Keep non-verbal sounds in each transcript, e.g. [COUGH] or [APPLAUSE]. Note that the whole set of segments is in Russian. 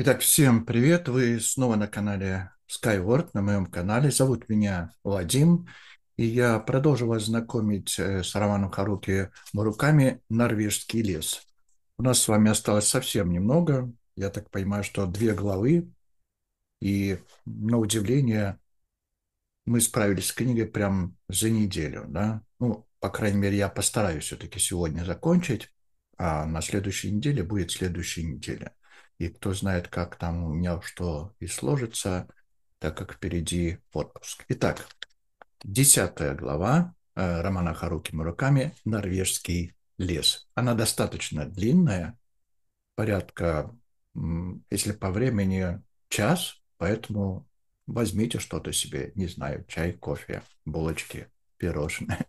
Итак, всем привет! Вы снова на канале Skyward, на моем канале. Зовут меня Вадим, и я продолжу вас знакомить э, с Романом Харуки Муруками «Норвежский лес». У нас с вами осталось совсем немного. Я так понимаю, что две главы, и на удивление мы справились с книгой прям за неделю. Да? Ну, по крайней мере, я постараюсь все-таки сегодня закончить, а на следующей неделе будет следующая неделя. И кто знает, как там у меня что и сложится, так как впереди отпуск. Итак, десятая глава э, романа Харуки Мураками «Норвежский лес». Она достаточно длинная, порядка, если по времени час, поэтому возьмите что-то себе, не знаю, чай, кофе, булочки, пирожные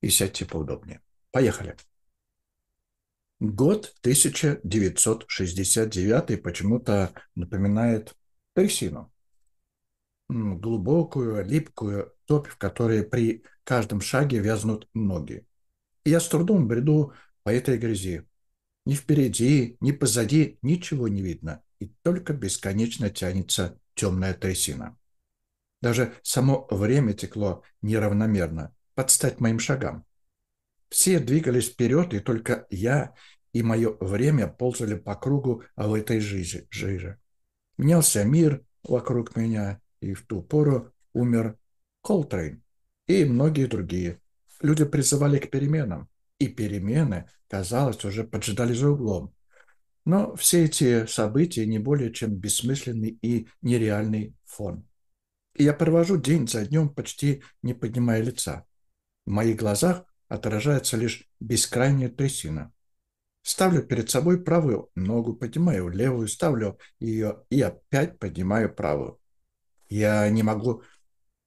и сядьте поудобнее. Поехали. Год 1969 почему-то напоминает трясину. Глубокую, липкую топь, в которой при каждом шаге вязнут ноги. я с трудом бреду по этой грязи. Ни впереди, ни позади ничего не видно. И только бесконечно тянется темная трясина. Даже само время текло неравномерно, под стать моим шагам. Все двигались вперед, и только я и мое время ползали по кругу в этой жизни жиже. Менялся мир вокруг меня, и в ту пору умер Колтрейн и многие другие. Люди призывали к переменам, и перемены, казалось, уже поджидали за углом. Но все эти события не более чем бессмысленный и нереальный фон. И я провожу день за днем, почти не поднимая лица. В моих глазах отражается лишь бескрайняя трясина. Ставлю перед собой правую ногу, поднимаю левую, ставлю ее и опять поднимаю правую. Я не могу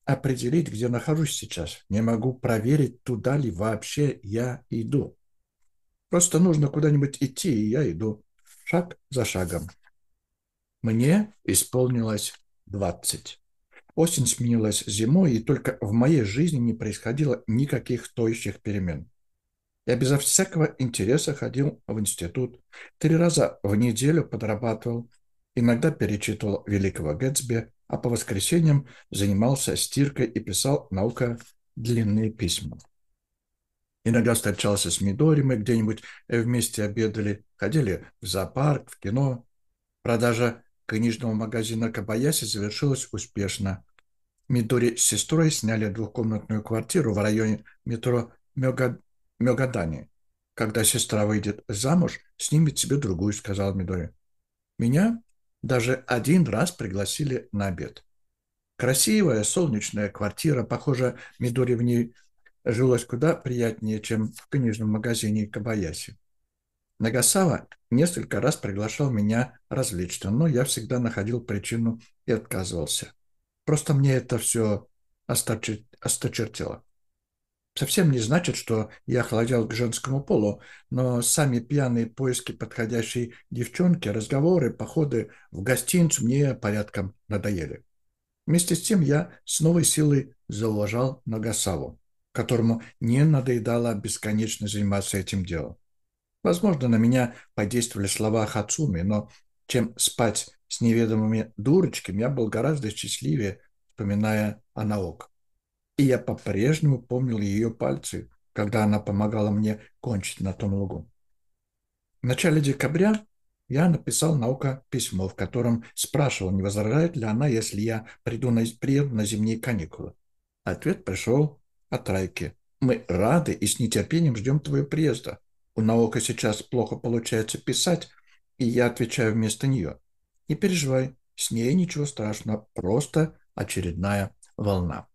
определить, где нахожусь сейчас. Не могу проверить, туда ли вообще я иду. Просто нужно куда-нибудь идти, и я иду шаг за шагом. Мне исполнилось двадцать. Осень сменилась зимой, и только в моей жизни не происходило никаких стоящих перемен. Я безо всякого интереса ходил в институт, три раза в неделю подрабатывал, иногда перечитывал «Великого Гэтсби», а по воскресеньям занимался стиркой и писал наука длинные письма. Иногда встречался с Мидори, мы где-нибудь э, вместе обедали, ходили в зоопарк, в кино. Продажа книжного магазина Кабаяси завершилась успешно. Мидори с сестрой сняли двухкомнатную квартиру в районе метро Мёга... «Когда сестра выйдет замуж, снимет себе другую», — сказал Мидори. «Меня даже один раз пригласили на обед. Красивая солнечная квартира, похоже, Мидори в ней жилось куда приятнее, чем в книжном магазине Кабаяси. Нагасава несколько раз приглашал меня развлечься, но я всегда находил причину и отказывался. Просто мне это все осточер... осточертело. Совсем не значит, что я охладел к женскому полу, но сами пьяные поиски подходящей девчонки, разговоры, походы в гостиницу мне порядком надоели. Вместе с тем я с новой силой зауважал Нагасаву, которому не надоедало бесконечно заниматься этим делом. Возможно, на меня подействовали слова Хацуми, но чем спать с неведомыми дурочками, я был гораздо счастливее, вспоминая Анаок. И я по-прежнему помнил ее пальцы, когда она помогала мне кончить на том лугу. В начале декабря я написал наука письмо, в котором спрашивал, не возражает ли она, если я приду на, приеду на зимние каникулы. Ответ пришел от Райки. «Мы рады и с нетерпением ждем твоего приезда у наука сейчас плохо получается писать, и я отвечаю вместо нее. Не переживай, с ней ничего страшного, просто очередная волна.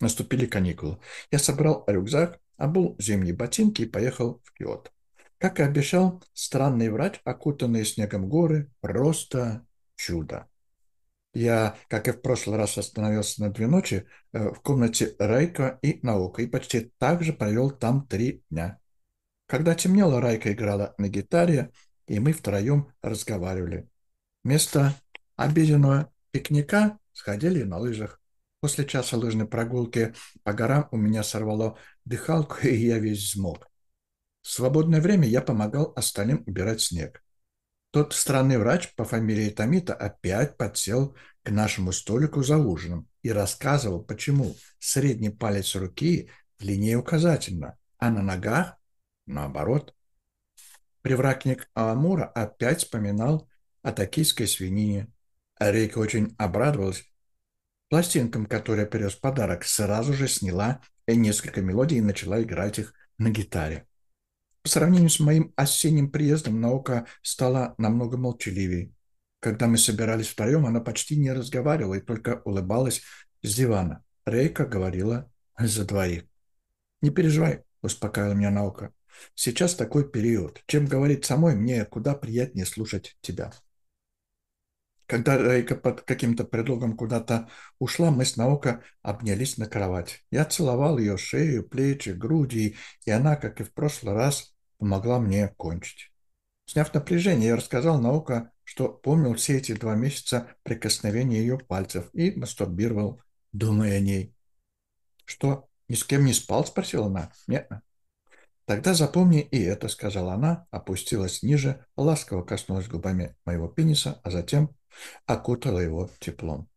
Наступили каникулы. Я собрал рюкзак, обул зимние ботинки и поехал в Киот. Как и обещал, странный врач, окутанные снегом горы, просто чудо. Я, как и в прошлый раз, остановился на две ночи э, в комнате Райка и Наука и почти так же провел там три дня. Когда темнело, Райка играла на гитаре, и мы втроем разговаривали. Вместо обеденного пикника сходили на лыжах. После часа лыжной прогулки по горам у меня сорвало дыхалку, [LAUGHS] и я весь взмок. В свободное время я помогал остальным убирать снег. Тот странный врач по фамилии Томита опять подсел к нашему столику за ужином и рассказывал, почему средний палец руки длиннее указательно, а на ногах Наоборот, привратник Аламура опять вспоминал о токийской свинине. Рейка очень обрадовалась пластинкам, которые привез подарок, сразу же сняла несколько мелодий и начала играть их на гитаре. По сравнению с моим осенним приездом наука стала намного молчаливее. Когда мы собирались втроем, она почти не разговаривала и только улыбалась с дивана. Рейка говорила за двоих. «Не переживай», — успокаивала меня наука. Сейчас такой период. Чем говорить самой, мне куда приятнее слушать тебя. Когда Рейка под каким-то предлогом куда-то ушла, мы с Наука обнялись на кровать. Я целовал ее шею, плечи, груди, и она, как и в прошлый раз, помогла мне кончить. Сняв напряжение, я рассказал Наука, что помнил все эти два месяца прикосновения ее пальцев и мастурбировал, думая о ней. «Что, ни с кем не спал?» – спросила она. «Нет, «Тогда запомни и это», — сказала она, опустилась ниже, ласково коснулась губами моего пениса, а затем окутала его теплом.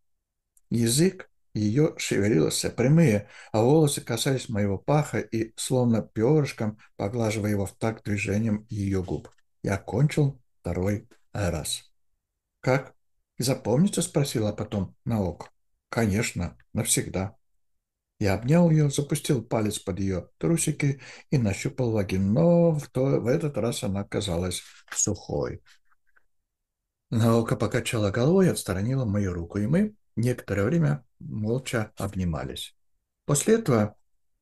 Язык ее шевелился прямые, а волосы касались моего паха и, словно перышком, поглаживая его в такт движением ее губ. Я кончил второй раз. «Как? Запомнится?» — спросила потом наук. «Конечно, навсегда». Я обнял ее, запустил палец под ее трусики и нащупал вагин, но в, то, в этот раз она казалась сухой. Наука покачала головой и отстранила мою руку, и мы некоторое время молча обнимались. После этого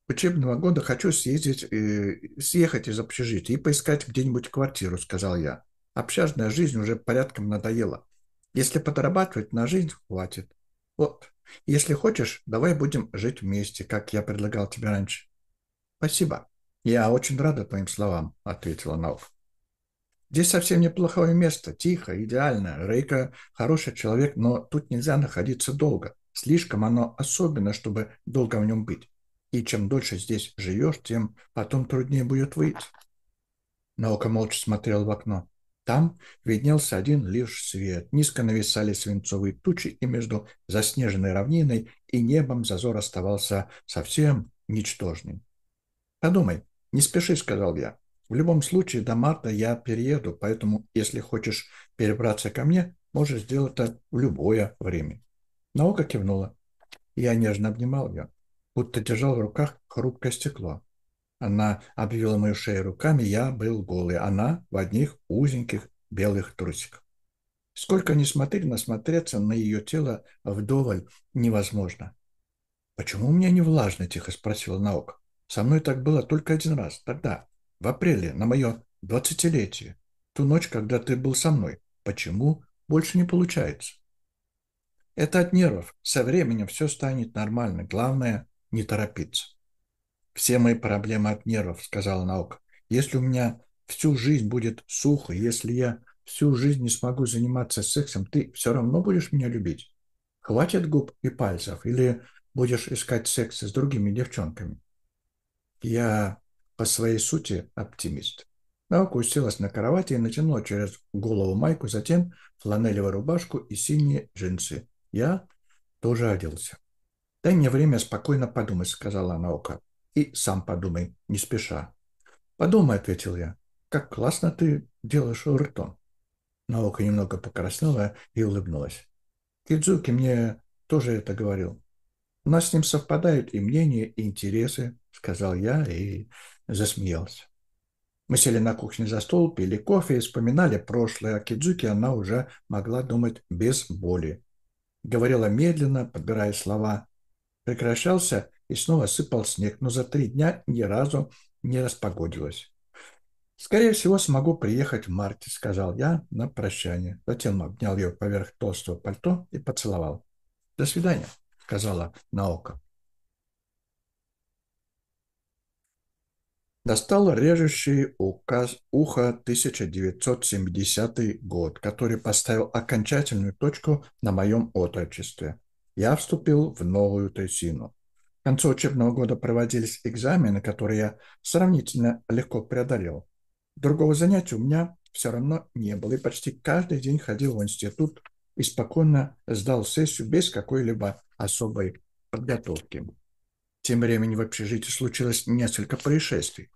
учебного года хочу съездить, э, съехать из общежития и поискать где-нибудь квартиру, сказал я. Общажная жизнь уже порядком надоела. Если подрабатывать на жизнь, хватит. Вот. Если хочешь, давай будем жить вместе, как я предлагал тебе раньше. Спасибо. Я очень рада твоим словам, ответила Науф. Здесь совсем неплохое место, тихо, идеально. Рейка хороший человек, но тут нельзя находиться долго. Слишком оно особенно, чтобы долго в нем быть. И чем дольше здесь живешь, тем потом труднее будет выйти. Наука молча смотрел в окно. Там виднелся один лишь свет. Низко нависали свинцовые тучи, и между заснеженной равниной и небом зазор оставался совсем ничтожным. «Подумай, не спеши», — сказал я. «В любом случае до марта я перееду, поэтому, если хочешь перебраться ко мне, можешь сделать это в любое время». Наука кивнула. Я нежно обнимал ее, будто держал в руках хрупкое стекло. Она обвила мою шею руками, я был голый. Она в одних узеньких белых трусиках. Сколько ни смотри, насмотреться на ее тело вдоволь невозможно. «Почему у меня не влажно?» – тихо спросила наука. «Со мной так было только один раз, тогда, в апреле, на мое двадцатилетие, ту ночь, когда ты был со мной. Почему больше не получается?» «Это от нервов. Со временем все станет нормально. Главное – не торопиться» все мои проблемы от нервов, сказала наука. Если у меня всю жизнь будет сухо, если я всю жизнь не смогу заниматься сексом, ты все равно будешь меня любить? Хватит губ и пальцев? Или будешь искать секса с другими девчонками? Я по своей сути оптимист. Наука уселась на кровати и натянула через голову майку, затем фланелевую рубашку и синие джинсы. Я тоже оделся. «Дай мне время спокойно подумать», — сказала Наука и сам подумай, не спеша. Подумай, ответил я, как классно ты делаешь ртом. Наука немного покраснела и улыбнулась. Кидзуки мне тоже это говорил. У нас с ним совпадают и мнения, и интересы, сказал я и засмеялся. Мы сели на кухне за стол, пили кофе и вспоминали прошлое. О а Кидзуке она уже могла думать без боли. Говорила медленно, подбирая слова. Прекращался и снова сыпал снег, но за три дня ни разу не распогодилось. «Скорее всего, смогу приехать в марте», — сказал я на прощание. Затем обнял ее поверх толстого пальто и поцеловал. «До свидания», — сказала Наока. Достал режущий указ уха 1970 год, который поставил окончательную точку на моем отрочестве. Я вступил в новую Тайсину. К концу учебного года проводились экзамены, которые я сравнительно легко преодолел. Другого занятия у меня все равно не было, и почти каждый день ходил в институт и спокойно сдал сессию без какой-либо особой подготовки. Тем временем в общежитии случилось несколько происшествий.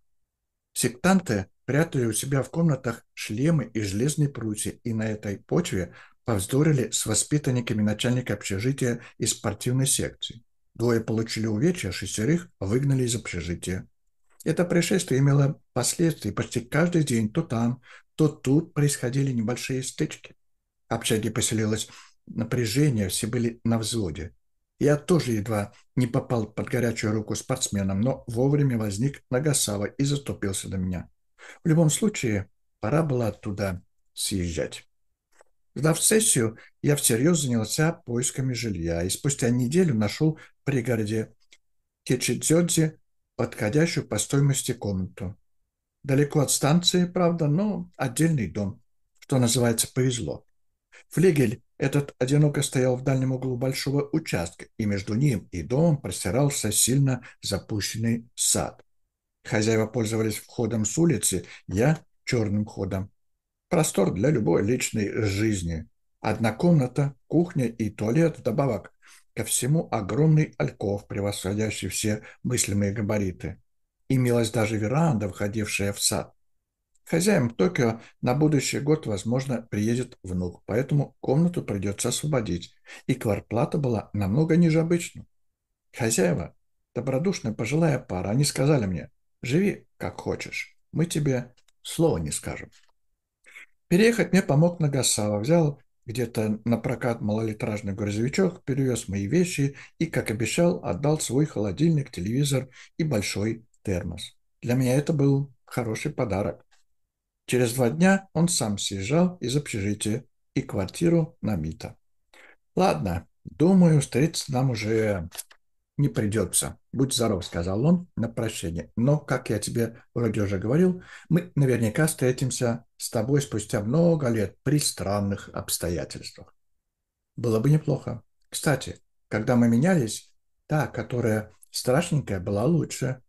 Сектанты прятали у себя в комнатах шлемы и железные прутья, и на этой почве повздорили с воспитанниками начальника общежития и спортивной секции. Двое получили увечья, а шестерых выгнали из общежития. Это происшествие имело последствия, почти каждый день то там, то тут происходили небольшие стычки. Общаги поселилось напряжение, все были на взводе. Я тоже едва не попал под горячую руку спортсменом, но вовремя возник Нагасава и заступился до меня. В любом случае, пора было оттуда съезжать. Сдав сессию, я всерьез занялся поисками жилья и спустя неделю нашел пригороде Кичидзёдзи подходящую по стоимости комнату. Далеко от станции, правда, но отдельный дом, что называется, повезло. Флигель этот одиноко стоял в дальнем углу большого участка, и между ним и домом простирался сильно запущенный сад. Хозяева пользовались входом с улицы, я – черным ходом. Простор для любой личной жизни. Одна комната, кухня и туалет вдобавок Ко всему огромный альков, превосходящий все мыслимые габариты. Имелась даже веранда, входившая в сад. Хозяин в Токио на будущий год, возможно, приедет внук, поэтому комнату придется освободить, и кварплата была намного ниже обычной. Хозяева, добродушная пожилая пара, они сказали мне, живи как хочешь, мы тебе слова не скажем. Переехать мне помог Нагасава, взял где-то на прокат малолитражный грузовичок, перевез мои вещи и, как обещал, отдал свой холодильник, телевизор и большой термос. Для меня это был хороший подарок. Через два дня он сам съезжал из общежития и квартиру на МИТа. Ладно, думаю, встретиться нам уже не придется. Будь здоров, сказал он на прощение. Но, как я тебе вроде уже говорил, мы наверняка встретимся с тобой спустя много лет при странных обстоятельствах. Было бы неплохо. Кстати, когда мы менялись, та, которая страшненькая, была лучше.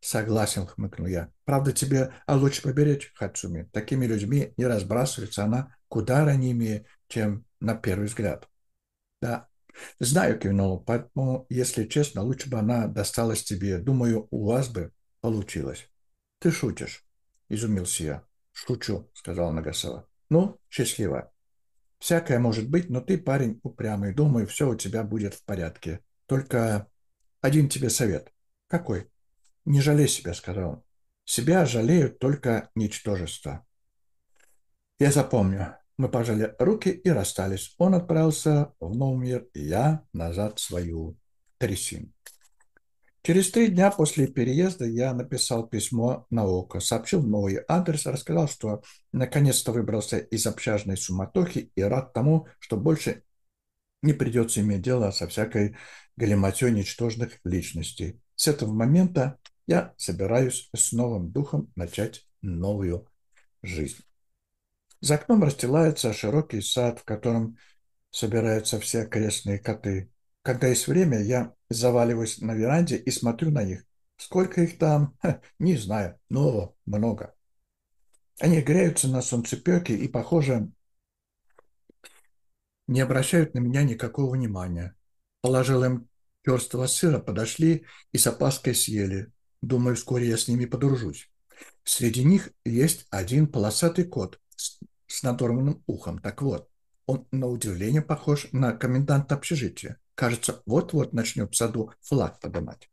Согласен, хмыкнул я. Правда, тебе а лучше поберечь, Хацуми. Такими людьми не разбрасывается она куда ранимее, чем на первый взгляд. Да, Знаю кивнул. поэтому, если честно, лучше бы она досталась тебе. Думаю, у вас бы получилось. Ты шутишь, изумился я. Шучу, сказал Нагасова. Ну, счастливо. Всякое может быть, но ты парень упрямый. Думаю, все у тебя будет в порядке. Только один тебе совет. Какой? Не жалей себя, сказал он. Себя жалеют только ничтожество. Я запомню. Мы пожали руки и расстались. Он отправился в новый мир, и я назад в свою трясину. Через три дня после переезда я написал письмо на ОКО, сообщил новый адрес, рассказал, что наконец-то выбрался из общажной суматохи и рад тому, что больше не придется иметь дело со всякой галиматьей ничтожных личностей. С этого момента я собираюсь с новым духом начать новую жизнь. За окном расстилается широкий сад, в котором собираются все крестные коты. Когда есть время, я заваливаюсь на веранде и смотрю на них. Сколько их там? Ха, не знаю, но много. Они греются на солнцепеке и, похоже, не обращают на меня никакого внимания. Положил им черстого сыра, подошли и с опаской съели. Думаю, вскоре я с ними подружусь. Среди них есть один полосатый кот, с, надорванным ухом. Так вот, он на удивление похож на коменданта общежития. Кажется, вот-вот начнет в саду флаг поднимать.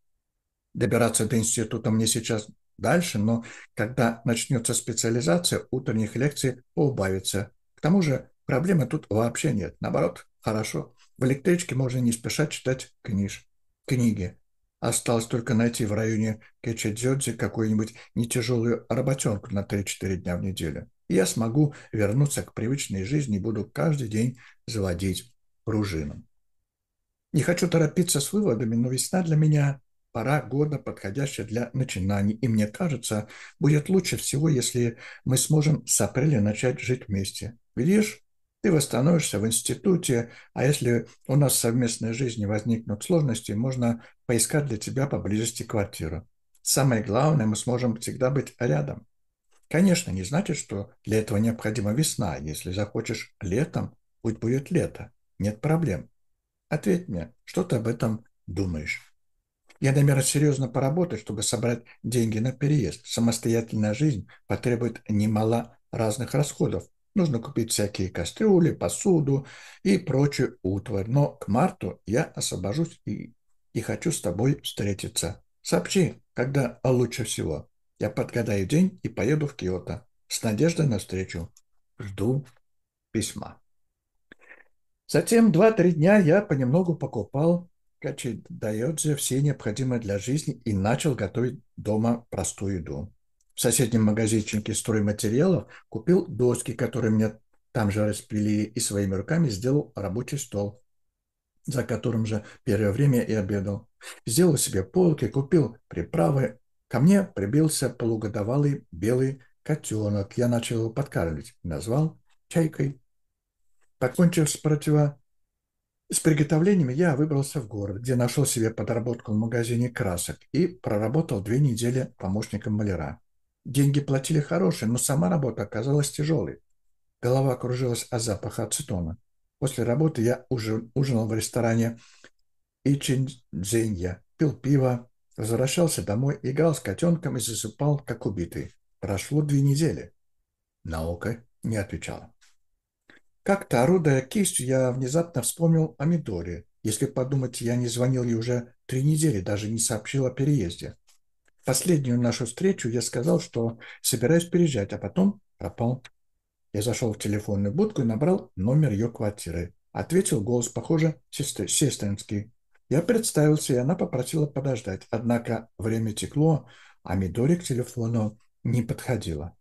Добираться до института мне сейчас дальше, но когда начнется специализация, утренних лекций поубавится. К тому же проблемы тут вообще нет. Наоборот, хорошо. В электричке можно не спеша читать книж, книги. Осталось только найти в районе Кечедзёдзи какую-нибудь нетяжелую работенку на 3-4 дня в неделю я смогу вернуться к привычной жизни и буду каждый день заводить пружину. Не хочу торопиться с выводами, но весна для меня – пора года, подходящая для начинаний. И мне кажется, будет лучше всего, если мы сможем с апреля начать жить вместе. Видишь, ты восстановишься в институте, а если у нас в совместной жизни возникнут сложности, можно поискать для тебя поблизости квартиру. Самое главное, мы сможем всегда быть рядом. Конечно, не значит, что для этого необходима весна. Если захочешь летом, пусть будет лето. Нет проблем. Ответь мне, что ты об этом думаешь? Я намерен серьезно поработать, чтобы собрать деньги на переезд. Самостоятельная жизнь потребует немало разных расходов. Нужно купить всякие кастрюли, посуду и прочую утварь. Но к марту я освобожусь и, и хочу с тобой встретиться. Сообщи, когда лучше всего. Я подгадаю день и поеду в Киото. С надеждой на встречу. Жду письма. Затем два-три дня я понемногу покупал Качи дает все необходимое для жизни и начал готовить дома простую еду. В соседнем магазинчике стройматериалов купил доски, которые мне там же расплели, и своими руками сделал рабочий стол, за которым же первое время и обедал. Сделал себе полки, купил приправы Ко мне прибился полугодовалый белый котенок. Я начал его подкармливать. Назвал чайкой. Покончив с противо... С приготовлениями я выбрался в город, где нашел себе подработку в магазине красок и проработал две недели помощником маляра. Деньги платили хорошие, но сама работа оказалась тяжелой. Голова кружилась от запаха ацетона. После работы я уже ужинал в ресторане Ичинзенья, пил пиво, Возвращался домой, играл с котенком и засыпал, как убитый. Прошло две недели. Наука не отвечала. Как-то, орудая кистью, я внезапно вспомнил о Мидоре. Если подумать, я не звонил ей уже три недели, даже не сообщил о переезде. В последнюю нашу встречу я сказал, что собираюсь переезжать, а потом пропал. Я зашел в телефонную будку и набрал номер ее квартиры. Ответил голос, похоже, сестринский. Я представился, и она попросила подождать. Однако время текло, а Мидори к телефону не подходила.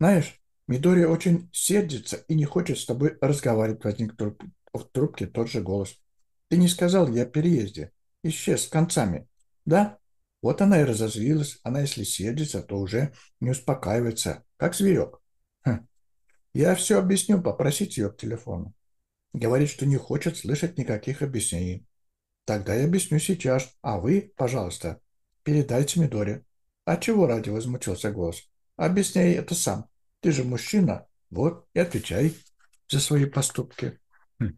«Знаешь, Мидори очень сердится и не хочет с тобой разговаривать», возник в, труб... в трубке тот же голос. «Ты не сказал я о переезде. Исчез с концами. Да?» Вот она и разозлилась. Она, если сердится, то уже не успокаивается, как зверек. «Хм. Я все объясню, попросить ее к телефону. Говорит, что не хочет слышать никаких объяснений. Тогда я объясню сейчас, а вы, пожалуйста, передайте Мидоре. А чего ради возмутился голос? Объясняй это сам. Ты же мужчина, вот и отвечай за свои поступки. Хм.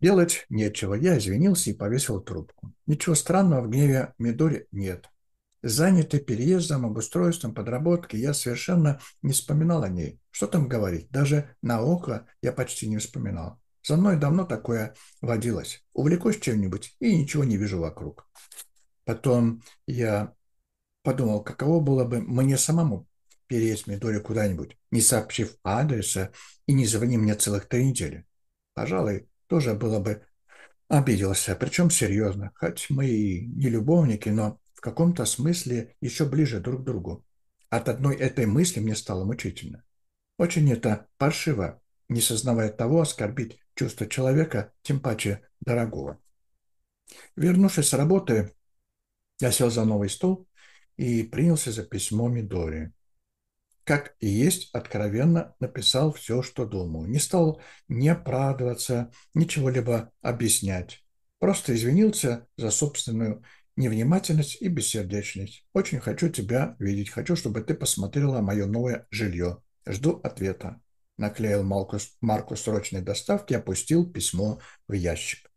Делать нечего. Я извинился и повесил трубку. Ничего странного в гневе Мидоре нет. Занятый переездом, обустройством, подработкой, я совершенно не вспоминал о ней. Что там говорить? Даже на око я почти не вспоминал. Со мной давно такое водилось. Увлекусь чем-нибудь и ничего не вижу вокруг. Потом я подумал, каково было бы мне самому переезд Мидори куда-нибудь, не сообщив адреса и не звони мне целых три недели. Пожалуй, тоже было бы обиделся, причем серьезно, хоть мы и не любовники, но в каком-то смысле еще ближе друг к другу. От одной этой мысли мне стало мучительно. Очень это паршиво, не сознавая того, оскорбить чувства человека, тем паче дорогого. Вернувшись с работы, я сел за новый стол и принялся за письмо Мидори. Как и есть, откровенно написал все, что думаю. Не стал не оправдываться, ничего-либо объяснять. Просто извинился за собственную невнимательность и бессердечность. Очень хочу тебя видеть. Хочу, чтобы ты посмотрела мое новое жилье. Жду ответа наклеил марку, срочной доставки, опустил письмо в ящик.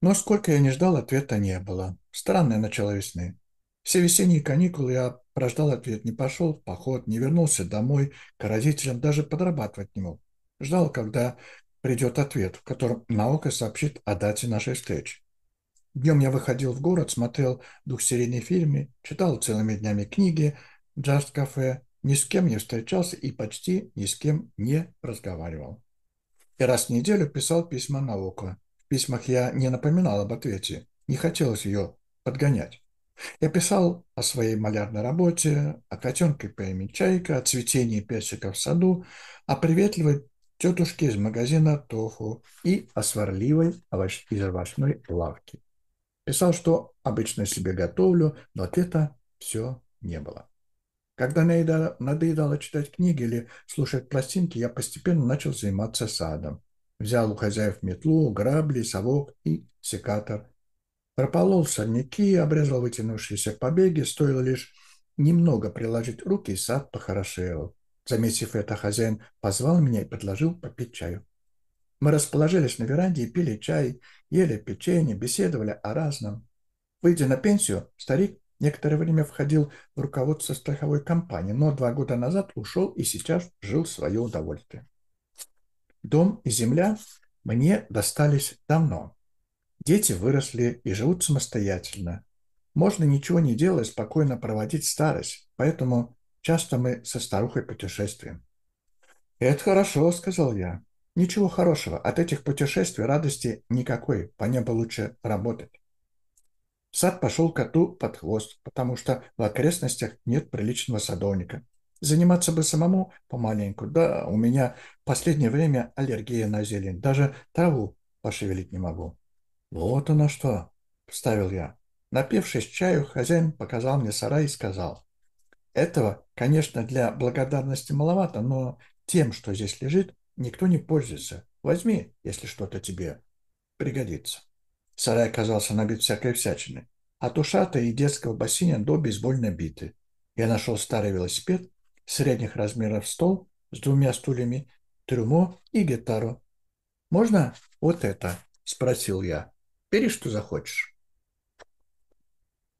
Но сколько я не ждал, ответа не было. Странное начало весны. Все весенние каникулы я прождал ответ, не пошел в поход, не вернулся домой, к родителям, даже подрабатывать не мог. Ждал, когда придет ответ, в котором наука сообщит о дате нашей встречи. Днем я выходил в город, смотрел двухсерийные фильмы, читал целыми днями книги, джаз-кафе, ни с кем не встречался и почти ни с кем не разговаривал. И раз в неделю писал письма на око. В письмах я не напоминал об ответе, не хотелось ее подгонять. Я писал о своей малярной работе, о котенке по имени Чайка, о цветении персика в саду, о приветливой тетушке из магазина Тоху и о сварливой овощ... из овощной лавки. Писал, что обычно себе готовлю, но ответа все не было. Когда надоедало читать книги или слушать пластинки, я постепенно начал заниматься садом. Взял у хозяев метлу, грабли, совок и секатор. Прополол сорняки, обрезал вытянувшиеся побеги, стоило лишь немного приложить руки, и сад похорошел. Заметив это, хозяин позвал меня и предложил попить чаю. Мы расположились на веранде и пили чай, ели печенье, беседовали о разном. Выйдя на пенсию, старик Некоторое время входил в руководство страховой компании, но два года назад ушел и сейчас жил в свое удовольствие. Дом и земля мне достались давно. Дети выросли и живут самостоятельно. Можно ничего не делая, спокойно проводить старость, поэтому часто мы со старухой путешествуем. «Это хорошо», — сказал я. «Ничего хорошего. От этих путешествий радости никакой. По небу лучше работать». Сад пошел коту под хвост, потому что в окрестностях нет приличного садовника. Заниматься бы самому помаленьку. Да, у меня в последнее время аллергия на зелень. Даже траву пошевелить не могу. Вот оно что, вставил я. Напившись чаю, хозяин показал мне сарай и сказал. Этого, конечно, для благодарности маловато, но тем, что здесь лежит, никто не пользуется. Возьми, если что-то тебе пригодится. Сарай оказался набит всякой всячиной. От ушата и детского бассейна до бейсбольной биты. Я нашел старый велосипед, средних размеров стол с двумя стульями, трюмо и гитару. «Можно вот это?» – спросил я. «Бери, что захочешь».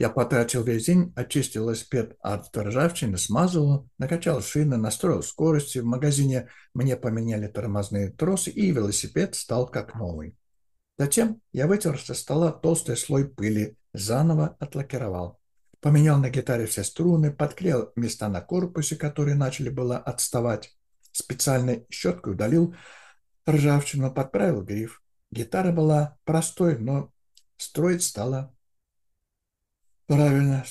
Я потратил весь день, очистил велосипед от ржавчины, смазал, накачал шины, настроил скорости. В магазине мне поменяли тормозные тросы, и велосипед стал как новый. Затем я вытер со стола толстый слой пыли, заново отлакировал. Поменял на гитаре все струны, подклеил места на корпусе, которые начали было отставать. Специальной щеткой удалил ржавчину, подправил гриф. Гитара была простой, но строить стала правильно.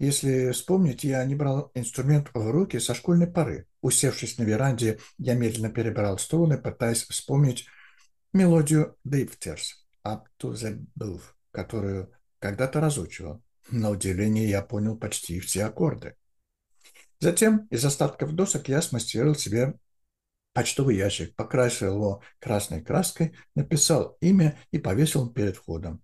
Если вспомнить, я не брал инструмент в руки со школьной поры. Усевшись на веранде, я медленно перебирал струны, пытаясь вспомнить, мелодию «Drifters» «Up to the Booth», которую когда-то разучивал. На удивление я понял почти все аккорды. Затем из остатков досок я смастерил себе почтовый ящик, покрасил его красной краской, написал имя и повесил перед входом.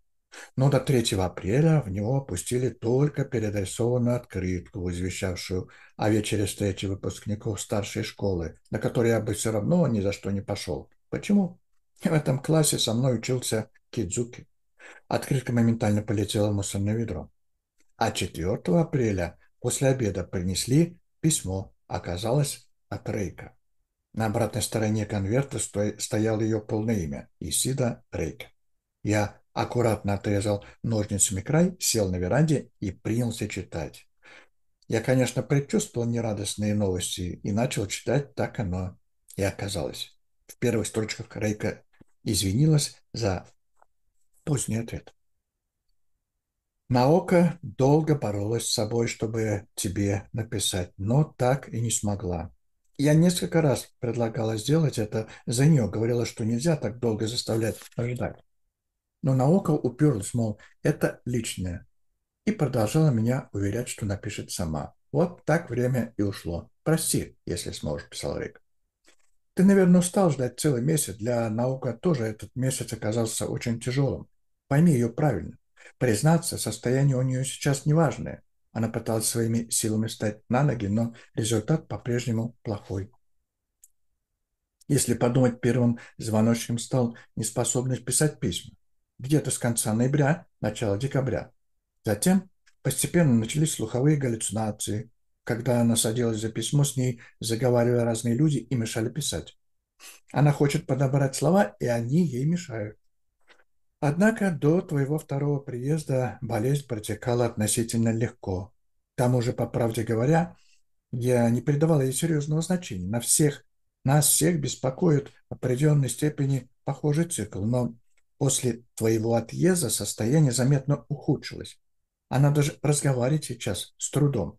Но до 3 апреля в него опустили только перерисованную открытку, извещавшую о вечере встречи выпускников старшей школы, на которой я бы все равно ни за что не пошел. Почему? в этом классе со мной учился Кидзуки. Открытка моментально полетела в мусорное ведро. А 4 апреля после обеда принесли письмо. Оказалось, от Рейка. На обратной стороне конверта стояло ее полное имя – Исида Рейка. Я аккуратно отрезал ножницами край, сел на веранде и принялся читать. Я, конечно, предчувствовал нерадостные новости и начал читать, так оно и оказалось. В первых строчках Рейка извинилась за поздний ответ. Наока долго боролась с собой, чтобы тебе написать, но так и не смогла. Я несколько раз предлагала сделать это за нее, говорила, что нельзя так долго заставлять ожидать. Но наука уперлась, мол, это личное. И продолжала меня уверять, что напишет сама. Вот так время и ушло. Прости, если сможешь, писал Рик. Ты, наверное, устал ждать целый месяц. Для наука тоже этот месяц оказался очень тяжелым. Пойми ее правильно. Признаться, состояние у нее сейчас неважное. Она пыталась своими силами встать на ноги, но результат по-прежнему плохой. Если подумать, первым звоночком стал неспособность писать письма. Где-то с конца ноября, начала декабря. Затем постепенно начались слуховые галлюцинации, когда она садилась за письмо, с ней заговаривали разные люди и мешали писать. Она хочет подобрать слова, и они ей мешают. Однако до твоего второго приезда болезнь протекала относительно легко. Там уже, по правде говоря, я не придавал ей серьезного значения. На всех, нас всех беспокоит в определенной степени похожий цикл, но после твоего отъезда состояние заметно ухудшилось. Она даже разговаривает сейчас с трудом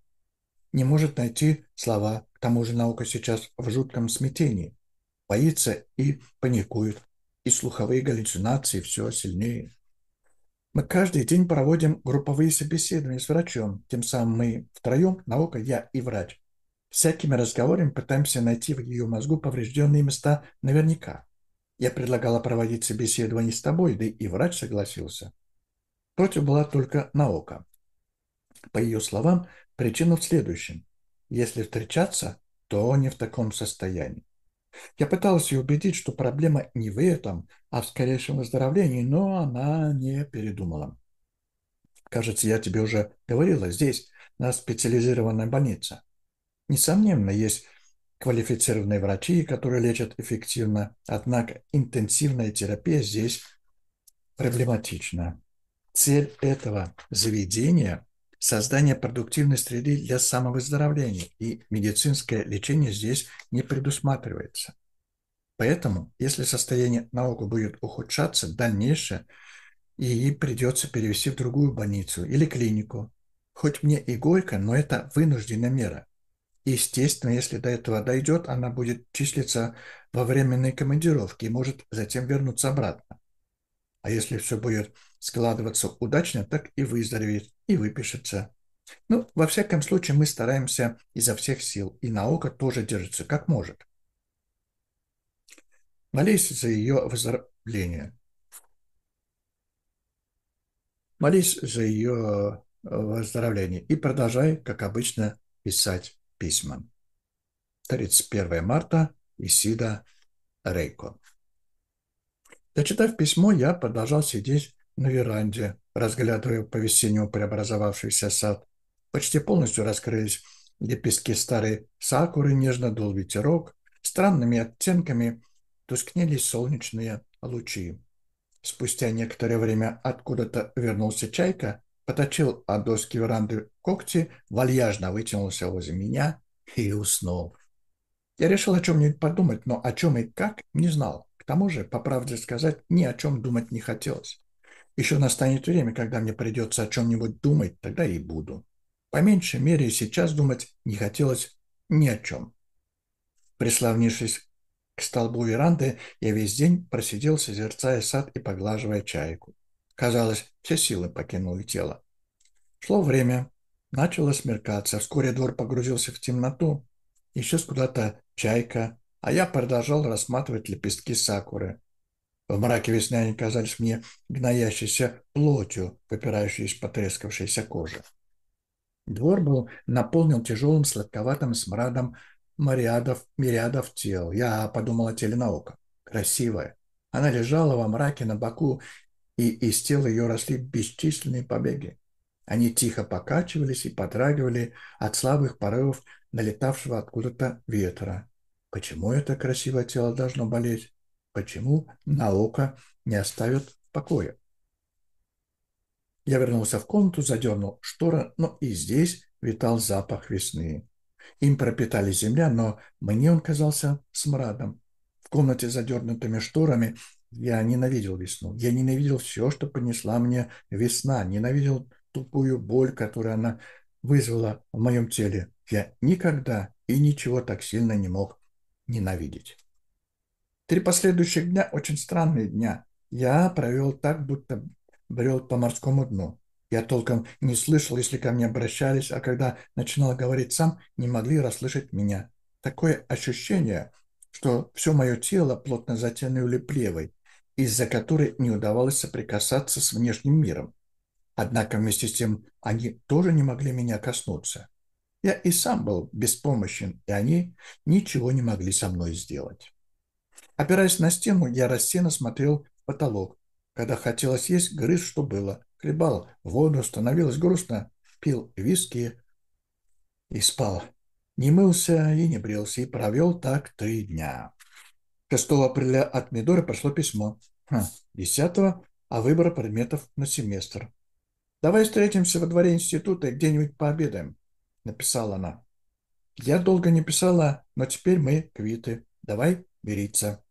не может найти слова. К тому же наука сейчас в жутком смятении. Боится и паникует. И слуховые галлюцинации все сильнее. Мы каждый день проводим групповые собеседования с врачом. Тем самым мы втроем, наука, я и врач. Всякими разговорами пытаемся найти в ее мозгу поврежденные места наверняка. Я предлагала проводить собеседование с тобой, да и врач согласился. Против была только наука. По ее словам, Причина в следующем. Если встречаться, то не в таком состоянии. Я пыталась ее убедить, что проблема не в этом, а в скорейшем выздоровлении, но она не передумала. Кажется, я тебе уже говорила, здесь, на специализированной больнице. Несомненно, есть квалифицированные врачи, которые лечат эффективно, однако интенсивная терапия здесь проблематична. Цель этого заведения создание продуктивной среды для самовыздоровления, и медицинское лечение здесь не предусматривается. Поэтому, если состояние науку будет ухудшаться, дальнейшее ей придется перевести в другую больницу или клинику. Хоть мне и горько, но это вынужденная мера. Естественно, если до этого дойдет, она будет числиться во временной командировке и может затем вернуться обратно. А если все будет складываться удачно, так и выздоровеет, и выпишется. Ну, во всяком случае, мы стараемся изо всех сил, и наука тоже держится как может. Молись за ее выздоровление. Молись за ее э, выздоровление и продолжай, как обычно, писать письма. 31 марта Исида Рейко. Дочитав письмо, я продолжал сидеть на веранде, разглядывая по весеннему преобразовавшийся сад. Почти полностью раскрылись лепестки старой сакуры, нежно дул ветерок, странными оттенками тускнели солнечные лучи. Спустя некоторое время откуда-то вернулся чайка, поточил от доски веранды когти, вальяжно вытянулся возле меня и уснул. Я решил о чем-нибудь подумать, но о чем и как не знал тому же, по правде сказать, ни о чем думать не хотелось. Еще настанет время, когда мне придется о чем-нибудь думать, тогда и буду. По меньшей мере, сейчас думать не хотелось ни о чем. Приславнившись к столбу веранды, я весь день просидел, созерцая сад и поглаживая чайку. Казалось, все силы покинули тело. Шло время, начало смеркаться, вскоре двор погрузился в темноту, исчез куда-то чайка, а я продолжал рассматривать лепестки сакуры. В мраке весны они казались мне гноящейся плотью, выпирающей из потрескавшейся кожи. Двор был наполнен тяжелым сладковатым смрадом мариадов, мириадов тел. Я подумал о теле наука. Красивая. Она лежала во мраке на боку, и из тела ее росли бесчисленные побеги. Они тихо покачивались и подрагивали от слабых порывов налетавшего откуда-то ветра. Почему это красивое тело должно болеть? Почему наука не оставит в покое? Я вернулся в комнату, задернул шторы, но ну и здесь витал запах весны. Им пропитали земля, но мне он казался смрадом. В комнате с задернутыми шторами я ненавидел весну. Я ненавидел все, что понесла мне весна. Ненавидел тупую боль, которую она вызвала в моем теле. Я никогда и ничего так сильно не мог ненавидеть. Три последующих дня, очень странные дня, я провел так, будто брел по морскому дну. Я толком не слышал, если ко мне обращались, а когда начинал говорить сам, не могли расслышать меня. Такое ощущение, что все мое тело плотно затянули плевой, из-за которой не удавалось соприкасаться с внешним миром. Однако вместе с тем они тоже не могли меня коснуться. Я и сам был беспомощен, и они ничего не могли со мной сделать. Опираясь на стену, я рассеянно смотрел в потолок. Когда хотелось есть, грыз, что было. Хлебал воду, становилось грустно, пил виски и спал. Не мылся и не брился, и провел так три дня. 6 апреля от Мидора пошло письмо. 10 о выборе предметов на семестр. Давай встретимся во дворе института и где-нибудь пообедаем написала она. Я долго не писала, но теперь мы квиты. Давай мириться.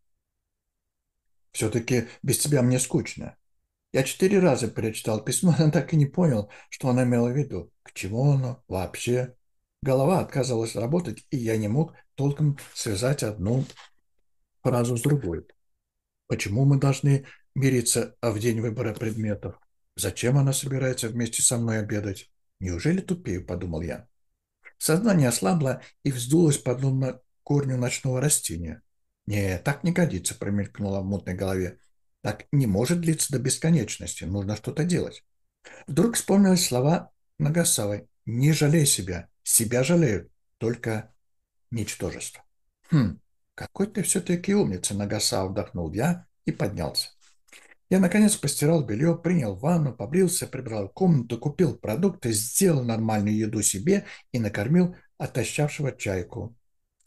Все-таки без тебя мне скучно. Я четыре раза перечитал письмо, но так и не понял, что она имела в виду. К чему оно вообще? Голова отказывалась работать, и я не мог толком связать одну фразу с другой. Почему мы должны мириться а в день выбора предметов? Зачем она собирается вместе со мной обедать? Неужели тупею, подумал я. Сознание ослабло и вздулось подобно корню ночного растения. «Не, так не годится», — промелькнуло в мутной голове. «Так не может длиться до бесконечности. Нужно что-то делать». Вдруг вспомнилось слова Нагасавы. «Не жалей себя. Себя жалеют. Только ничтожество». «Хм, какой ты все-таки умница, Нагасава», — вдохнул я и поднялся. Я, наконец, постирал белье, принял ванну, побрился, прибрал комнату, купил продукты, сделал нормальную еду себе и накормил отощавшего чайку.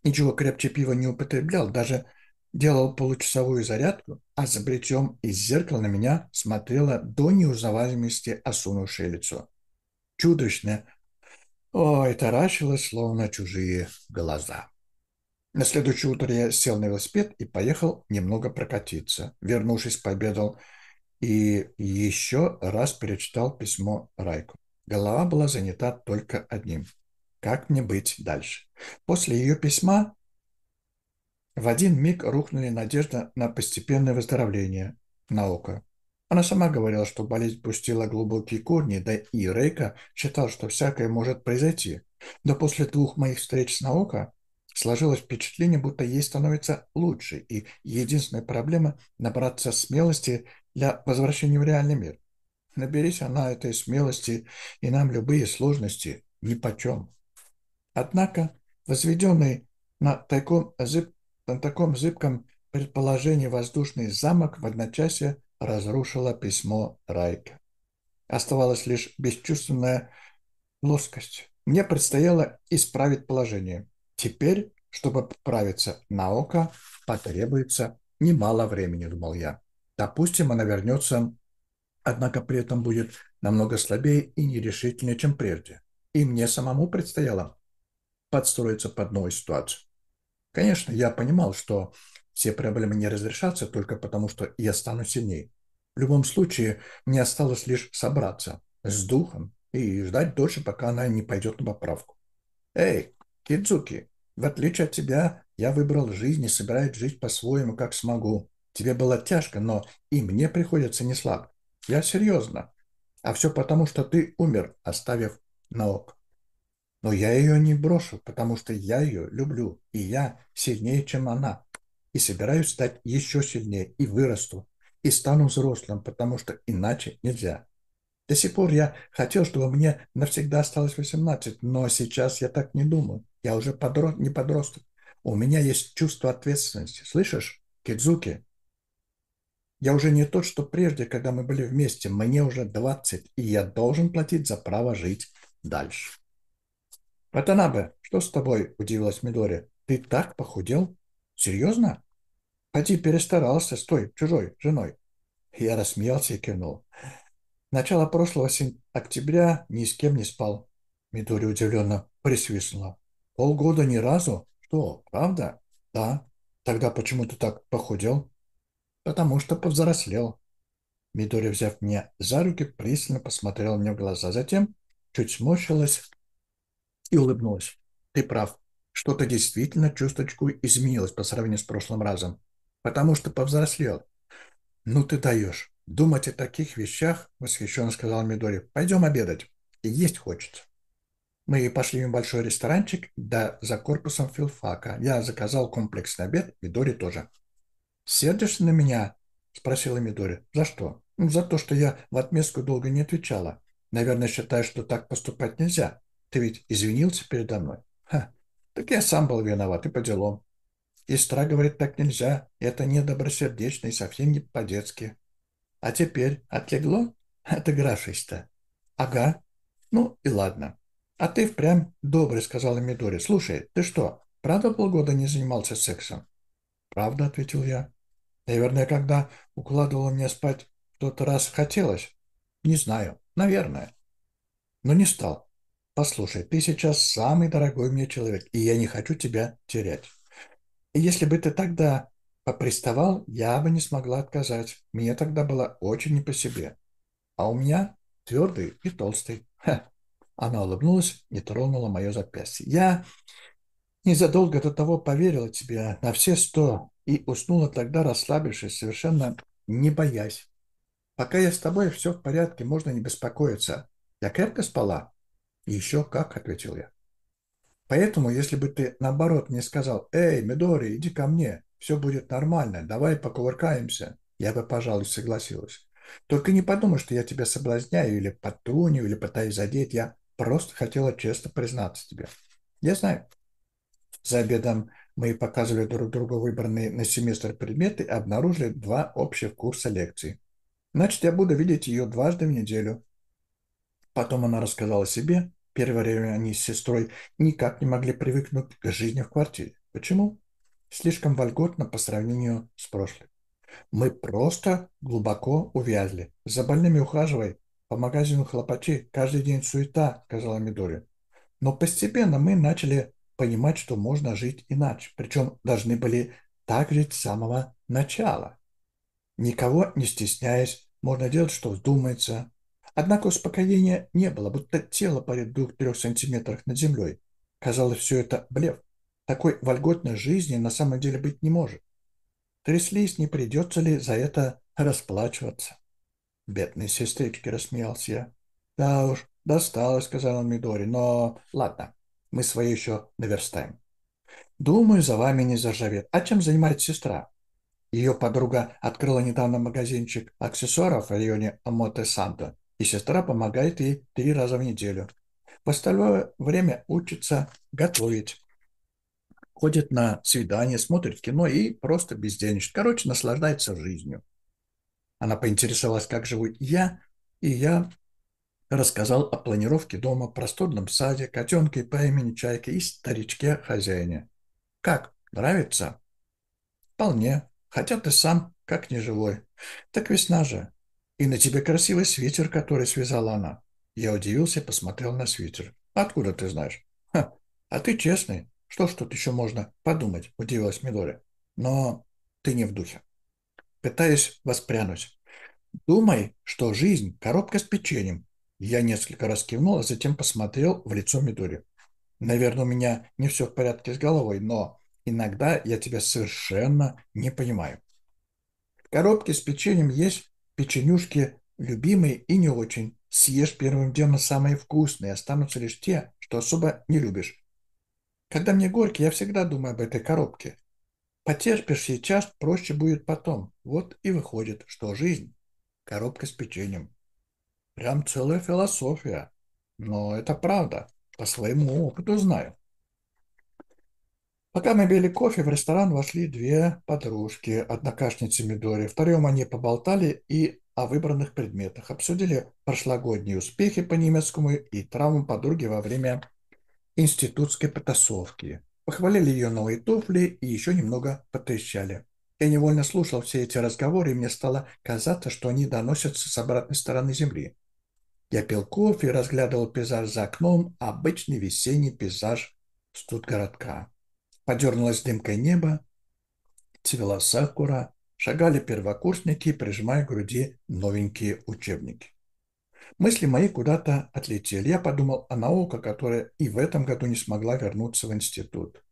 Ничего крепче пива не употреблял, даже делал получасовую зарядку, а за плечом из зеркала на меня смотрело до неузнаваемости осунувшее лицо. Чудовищное. Ой, таращилось, словно чужие глаза. На следующее утро я сел на велосипед и поехал немного прокатиться. Вернувшись, пообедал и еще раз перечитал письмо Райку. Голова была занята только одним. Как мне быть дальше? После ее письма в один миг рухнули надежда на постепенное выздоровление наука. Она сама говорила, что болезнь пустила глубокие корни, да и Рейка считал, что всякое может произойти. Но после двух моих встреч с наука Сложилось впечатление, будто ей становится лучше, и единственная проблема – набраться смелости для возвращения в реальный мир. Наберись она этой смелости, и нам любые сложности нипочем. Однако, возведенный на таком, зыб, на таком зыбком предположении воздушный замок в одночасье разрушило письмо Райка. Оставалась лишь бесчувственная плоскость. Мне предстояло исправить положение. Теперь, чтобы поправиться на око, потребуется немало времени, думал я. Допустим, она вернется, однако при этом будет намного слабее и нерешительнее, чем прежде. И мне самому предстояло подстроиться под новую ситуацию. Конечно, я понимал, что все проблемы не разрешатся только потому, что я стану сильнее. В любом случае, мне осталось лишь собраться с духом и ждать дольше, пока она не пойдет на поправку. «Эй, Кидзуки!» В отличие от тебя, я выбрал жизнь и собираюсь жить по-своему, как смогу. Тебе было тяжко, но и мне приходится не слаб. Я серьезно. А все потому, что ты умер, оставив наук. Но я ее не брошу, потому что я ее люблю, и я сильнее, чем она. И собираюсь стать еще сильнее, и вырасту, и стану взрослым, потому что иначе нельзя. До сих пор я хотел, чтобы мне навсегда осталось 18, но сейчас я так не думаю. Я уже подрос, не подросток. У меня есть чувство ответственности. Слышишь, Кидзуки? Я уже не тот, что прежде, когда мы были вместе. Мне уже 20, и я должен платить за право жить дальше. Ватанабе, что с тобой? Удивилась Мидори. Ты так похудел? Серьезно? Поди перестарался с той чужой женой. Я рассмеялся и кивнул. Начало прошлого октября ни с кем не спал. Мидори удивленно присвистнула. Полгода ни разу? Что, правда? Да. Тогда почему ты так похудел? Потому что повзрослел. Мидори, взяв меня за руки, пристально посмотрел мне в глаза. Затем чуть смущилась и улыбнулась. Ты прав. Что-то действительно чуточку изменилось по сравнению с прошлым разом. Потому что повзрослел. Ну ты даешь. Думать о таких вещах, восхищенно сказал Мидори. Пойдем обедать. И есть хочется. Мы пошли в небольшой ресторанчик, да за корпусом филфака. Я заказал комплексный обед, Мидори тоже. «Сердишься на меня?» – спросила Мидори. «За что?» «Ну, «За то, что я в отместку долго не отвечала. Наверное, считаю, что так поступать нельзя. Ты ведь извинился передо мной?» «Ха, так я сам был виноват и по делам. Истра говорит, так нельзя. Это недобросердечно и совсем не по-детски. А теперь отлегло? Отыгравшись-то. Ага. Ну и ладно. «А ты впрямь добрый», — сказала Мидори. «Слушай, ты что, правда полгода не занимался сексом?» «Правда», — ответил я. «Наверное, когда укладывала меня спать, в тот раз хотелось?» «Не знаю. Наверное». «Но не стал. Послушай, ты сейчас самый дорогой мне человек, и я не хочу тебя терять. И если бы ты тогда поприставал, я бы не смогла отказать. Мне тогда было очень не по себе. А у меня твердый и толстый. Ха, она улыбнулась и тронула мое запястье. Я незадолго до того поверила тебе а, на все сто и уснула тогда, расслабившись, совершенно не боясь. Пока я с тобой, все в порядке, можно не беспокоиться. Я крепко спала? Еще как, ответил я. Поэтому, если бы ты, наоборот, мне сказал, «Эй, Мидори, иди ко мне, все будет нормально, давай покувыркаемся», я бы, пожалуй, согласилась. Только не подумай, что я тебя соблазняю или подтруню, или пытаюсь задеть. Я просто хотела честно признаться тебе. Я знаю. За обедом мы показывали друг другу выбранные на семестр предметы и обнаружили два общих курса лекций. Значит, я буду видеть ее дважды в неделю. Потом она рассказала себе. Первое время они с сестрой никак не могли привыкнуть к жизни в квартире. Почему? Слишком вольготно по сравнению с прошлым. Мы просто глубоко увязли. За больными ухаживай, по магазину хлопачи каждый день суета, сказала Мидори. Но постепенно мы начали понимать, что можно жить иначе. Причем должны были так жить с самого начала. Никого не стесняясь, можно делать, что вздумается. Однако успокоения не было, будто тело парит в двух-трех сантиметрах над землей. Казалось, все это блеф. Такой вольготной жизни на самом деле быть не может. Тряслись, не придется ли за это расплачиваться. Бедной сестрички, рассмеялся я. Да уж, досталось, сказал он Мидори, но ладно, мы свои еще наверстаем. Думаю, за вами не заржавеет. А чем занимается сестра? Ее подруга открыла недавно магазинчик аксессуаров в районе Амоте-Санто, и сестра помогает ей три раза в неделю. В остальное время учится готовить. Ходит на свидания, смотрит кино и просто бездельничает. Короче, наслаждается жизнью. Она поинтересовалась, как живу я, и я рассказал о планировке дома, просторном саде, котенке по имени Чайке и старичке-хозяине. «Как? Нравится?» «Вполне. Хотя ты сам как неживой. Так весна же. И на тебе красивый свитер, который связала она». Я удивился посмотрел на свитер. «Откуда ты знаешь?» «Ха, а ты честный. Что ж тут еще можно подумать?» – удивилась Мидори. «Но ты не в духе» пытаясь воспрянуть. «Думай, что жизнь – коробка с печеньем». Я несколько раз кивнул, а затем посмотрел в лицо Мидори. «Наверное, у меня не все в порядке с головой, но иногда я тебя совершенно не понимаю». В коробке с печеньем есть печенюшки любимые и не очень. Съешь первым делом самые вкусные, останутся лишь те, что особо не любишь. Когда мне горько, я всегда думаю об этой коробке. Потерпишь сейчас, проще будет потом. Вот и выходит, что жизнь – коробка с печеньем. Прям целая философия. Но это правда. По своему опыту знаю. Пока мы били кофе, в ресторан вошли две подружки, однокашницы Мидори. Втроем они поболтали и о выбранных предметах. Обсудили прошлогодние успехи по немецкому и травму подруги во время институтской потасовки. Похвалили ее новые туфли и еще немного потрещали. Я невольно слушал все эти разговоры, и мне стало казаться, что они доносятся с обратной стороны земли. Я пил кофе и разглядывал пейзаж за окном, обычный весенний пейзаж студгородка. Подернулась дымкой небо, цвела сакура, шагали первокурсники, прижимая к груди новенькие учебники. Мысли мои куда-то отлетели. Я подумал о науке, которая и в этом году не смогла вернуться в институт.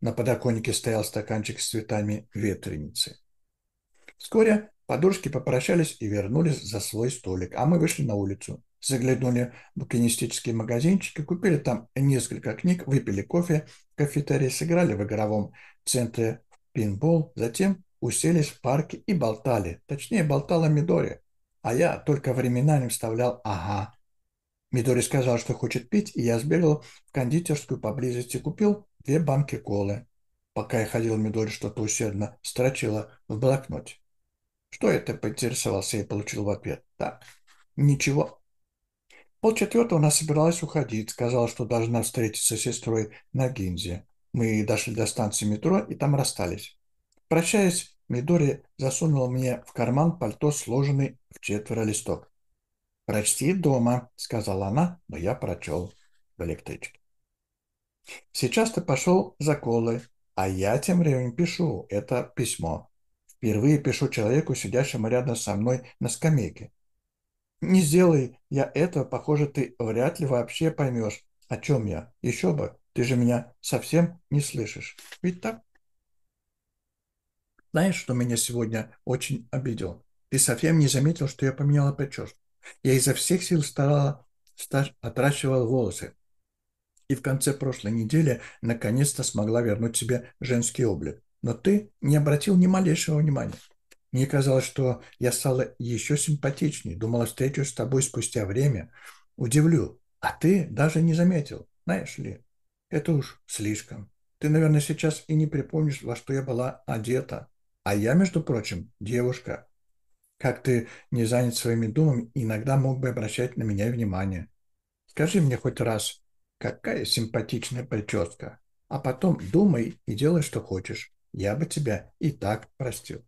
На подоконнике стоял стаканчик с цветами ветреницы. Вскоре подружки попрощались и вернулись за свой столик, а мы вышли на улицу. Заглянули в букинистические магазинчики, купили там несколько книг, выпили кофе в кафетерии, сыграли в игровом центре в пинбол, затем уселись в парке и болтали. Точнее, болтала Мидори. А я только временами вставлял «ага». Мидори сказал, что хочет пить, и я сбегал в кондитерскую поблизости, купил две банки колы. Пока я ходил, Мидори что-то усердно строчила в блокноте. Что это, поинтересовался и получил в ответ. Так, ничего. Полчетвертого она собиралась уходить, сказала, что должна встретиться с сестрой на Гинзе. Мы дошли до станции метро и там расстались. Прощаясь, Мидори засунула мне в карман пальто, сложенный в четверо листок. «Прочти дома», — сказала она, но я прочел в электричке. «Сейчас ты пошел за колы, а я тем временем пишу это письмо. Впервые пишу человеку, сидящему рядом со мной на скамейке. Не сделай я этого, похоже, ты вряд ли вообще поймешь, о чем я. Еще бы, ты же меня совсем не слышишь. Ведь так?» Знаешь, что меня сегодня очень обидел? Ты совсем не заметил, что я поменяла прическу. Я изо всех сил старала, стар, отращивала волосы. И в конце прошлой недели наконец-то смогла вернуть себе женский облик. Но ты не обратил ни малейшего внимания. Мне казалось, что я стала еще симпатичнее. Думала, встречусь с тобой спустя время. Удивлю. А ты даже не заметил. Знаешь ли, это уж слишком. Ты, наверное, сейчас и не припомнишь, во что я была одета. А я, между прочим, девушка. Как ты не занят своими думами, иногда мог бы обращать на меня внимание. Скажи мне хоть раз, какая симпатичная прическа. А потом думай и делай, что хочешь. Я бы тебя и так простил.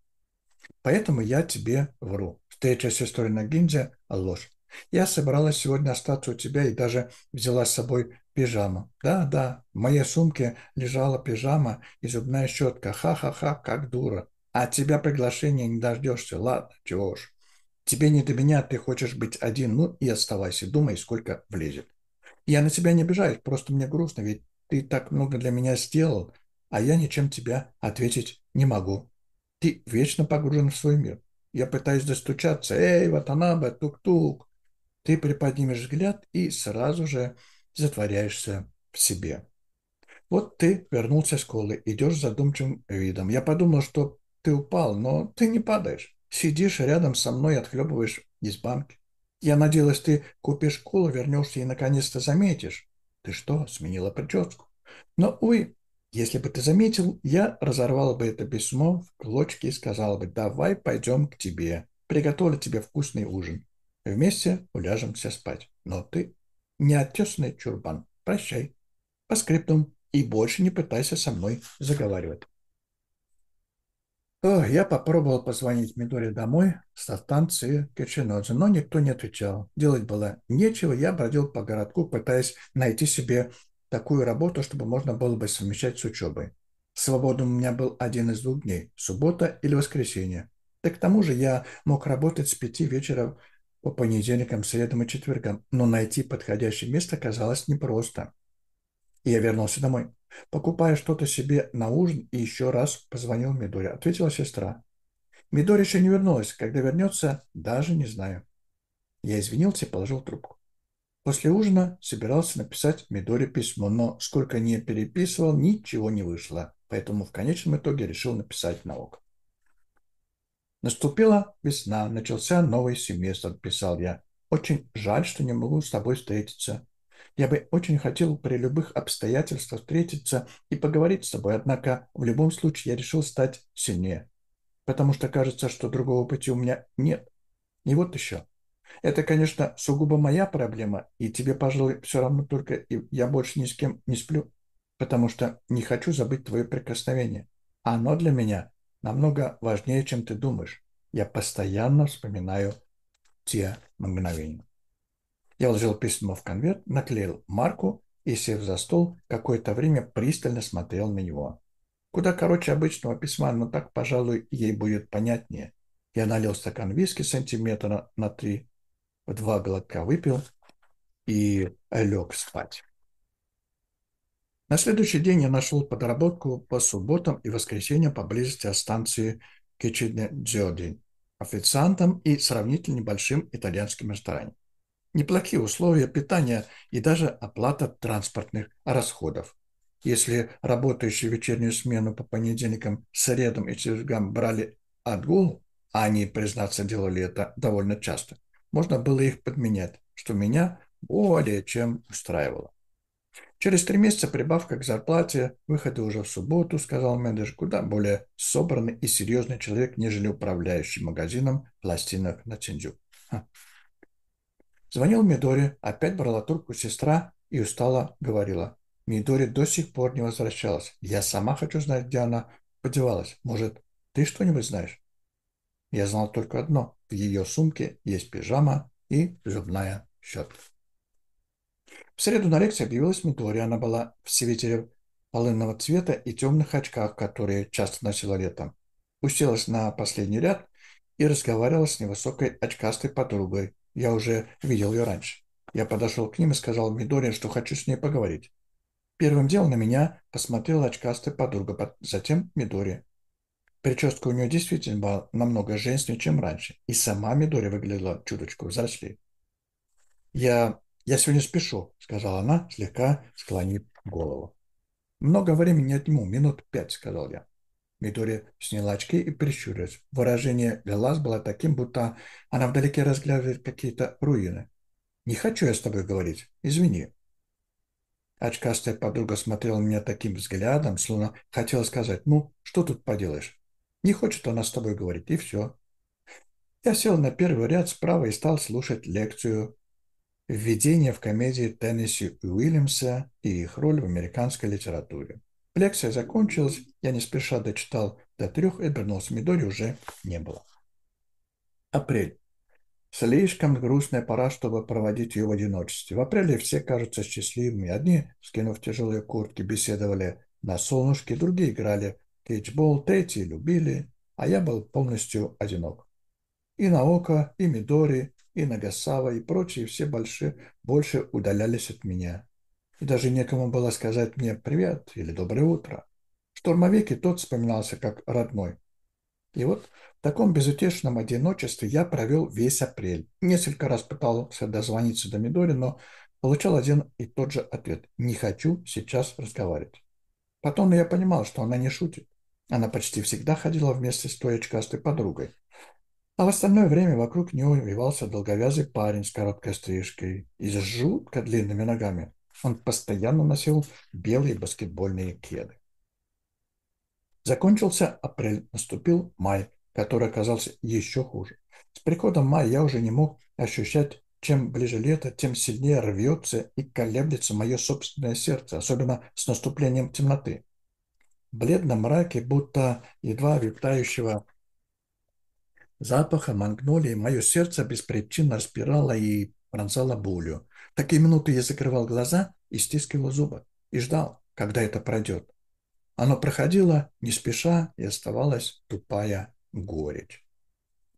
Поэтому я тебе вру. Встреча с сестрой Нагиндзе – ложь. Я собралась сегодня остаться у тебя и даже взяла с собой пижаму. Да, да, в моей сумке лежала пижама и зубная щетка. Ха-ха-ха, как дура от тебя приглашения не дождешься. Ладно, чего уж. Тебе не до меня, ты хочешь быть один, ну и оставайся, думай, сколько влезет. Я на тебя не обижаюсь, просто мне грустно, ведь ты так много для меня сделал, а я ничем тебя ответить не могу. Ты вечно погружен в свой мир. Я пытаюсь достучаться. Эй, Ватанаба, тук-тук. Ты приподнимешь взгляд и сразу же затворяешься в себе. Вот ты вернулся с школы, идешь с задумчивым видом. Я подумал, что ты упал, но ты не падаешь. Сидишь рядом со мной и отхлебываешь из банки. Я надеялась, ты купишь колу, вернешься и наконец-то заметишь. Ты что, сменила прическу? Но, ой, если бы ты заметил, я разорвала бы это письмо в клочки и сказала бы, давай пойдем к тебе, приготовлю тебе вкусный ужин. Вместе уляжемся спать. Но ты неотесный чурбан. Прощай. По скриптум. И больше не пытайся со мной заговаривать. Я попробовал позвонить Мидоре домой со станции Кичинодзе, но никто не отвечал. Делать было нечего, я бродил по городку, пытаясь найти себе такую работу, чтобы можно было бы совмещать с учебой. Свободным у меня был один из двух дней – суббота или воскресенье. Так к тому же я мог работать с пяти вечера по понедельникам, средам и четвергам, но найти подходящее место казалось непросто. И я вернулся домой. Покупая что-то себе на ужин, и еще раз позвонил Мидоре. Ответила сестра. Мидори еще не вернулась. Когда вернется, даже не знаю. Я извинился и положил трубку. После ужина собирался написать Мидоре письмо, но сколько не переписывал, ничего не вышло. Поэтому в конечном итоге решил написать наук. Наступила весна, начался новый семестр, писал я. Очень жаль, что не могу с тобой встретиться. Я бы очень хотел при любых обстоятельствах встретиться и поговорить с тобой, однако в любом случае я решил стать сильнее, потому что кажется, что другого пути у меня нет. И вот еще. Это, конечно, сугубо моя проблема, и тебе, пожалуй, все равно только и я больше ни с кем не сплю, потому что не хочу забыть твое прикосновение. Оно для меня намного важнее, чем ты думаешь. Я постоянно вспоминаю те мгновения. Я уложил письмо в конверт, наклеил марку и, сев за стол, какое-то время пристально смотрел на него. Куда короче обычного письма, но так, пожалуй, ей будет понятнее. Я налил стакан виски сантиметра на три, в два глотка выпил и лег спать. На следующий день я нашел подработку по субботам и воскресеньям поблизости от станции Кичидне-Дзёдин официантом и сравнительно небольшим итальянским рестораном неплохие условия питания и даже оплата транспортных расходов. Если работающие вечернюю смену по понедельникам, средам и четвергам брали отгул, а они, признаться, делали это довольно часто, можно было их подменять, что меня более чем устраивало. Через три месяца прибавка к зарплате, выходы уже в субботу, сказал менеджер, куда более собранный и серьезный человек, нежели управляющий магазином пластинок на Тиндзю. Звонил Мидори, опять брала трубку сестра и устала говорила. Мидори до сих пор не возвращалась. Я сама хочу знать, где она подевалась. Может, ты что-нибудь знаешь? Я знал только одно. В ее сумке есть пижама и зубная щетка. В среду на лекции объявилась Мидори. Она была в свитере полынного цвета и темных очках, которые часто носила летом. Уселась на последний ряд и разговаривала с невысокой очкастой подругой, я уже видел ее раньше. Я подошел к ним и сказал Мидорин, что хочу с ней поговорить. Первым делом на меня посмотрела очкастая подруга, затем Мидори. Прическа у нее действительно была намного женственнее, чем раньше, и сама Мидори выглядела чуточку взрослее. «Я, я сегодня спешу», — сказала она, слегка склонив голову. «Много времени не отниму, минут пять», — сказал я. Мидори сняла очки и прищурилась. Выражение глаз было таким, будто она вдалеке разглядывает какие-то руины. «Не хочу я с тобой говорить. Извини». Очкастая подруга смотрела на меня таким взглядом, словно хотела сказать, «Ну, что тут поделаешь? Не хочет она с тобой говорить, и все». Я сел на первый ряд справа и стал слушать лекцию «Введение в комедии Теннесси Уильямса и их роль в американской литературе». Лекция закончилась, я не спеша дочитал до трех и вернулся. Мидори уже не было. Апрель. Слишком грустная пора, чтобы проводить ее в одиночестве. В апреле все кажутся счастливыми. Одни, скинув тяжелые куртки, беседовали на солнышке, другие играли в кейчбол, третьи любили, а я был полностью одинок. И Наока, и Мидори, и Нагасава, и прочие все большие больше удалялись от меня и даже некому было сказать мне «привет» или «доброе утро». Штурмовик и тот вспоминался как родной. И вот в таком безутешном одиночестве я провел весь апрель. Несколько раз пытался дозвониться до Мидори, но получал один и тот же ответ «не хочу сейчас разговаривать». Потом я понимал, что она не шутит. Она почти всегда ходила вместе с той очкастой подругой. А в остальное время вокруг нее увивался долговязый парень с короткой стрижкой и с жутко длинными ногами. Он постоянно носил белые баскетбольные кеды. Закончился апрель, наступил май, который оказался еще хуже. С приходом мая я уже не мог ощущать, чем ближе лето, тем сильнее рвется и колеблется мое собственное сердце, особенно с наступлением темноты. В бледном мраке, будто едва витающего запаха магнолии, мое сердце беспричинно распирало и пронзало болью. Такие минуты я закрывал глаза и стискивал зубы и ждал, когда это пройдет. Оно проходило не спеша и оставалось тупая горечь.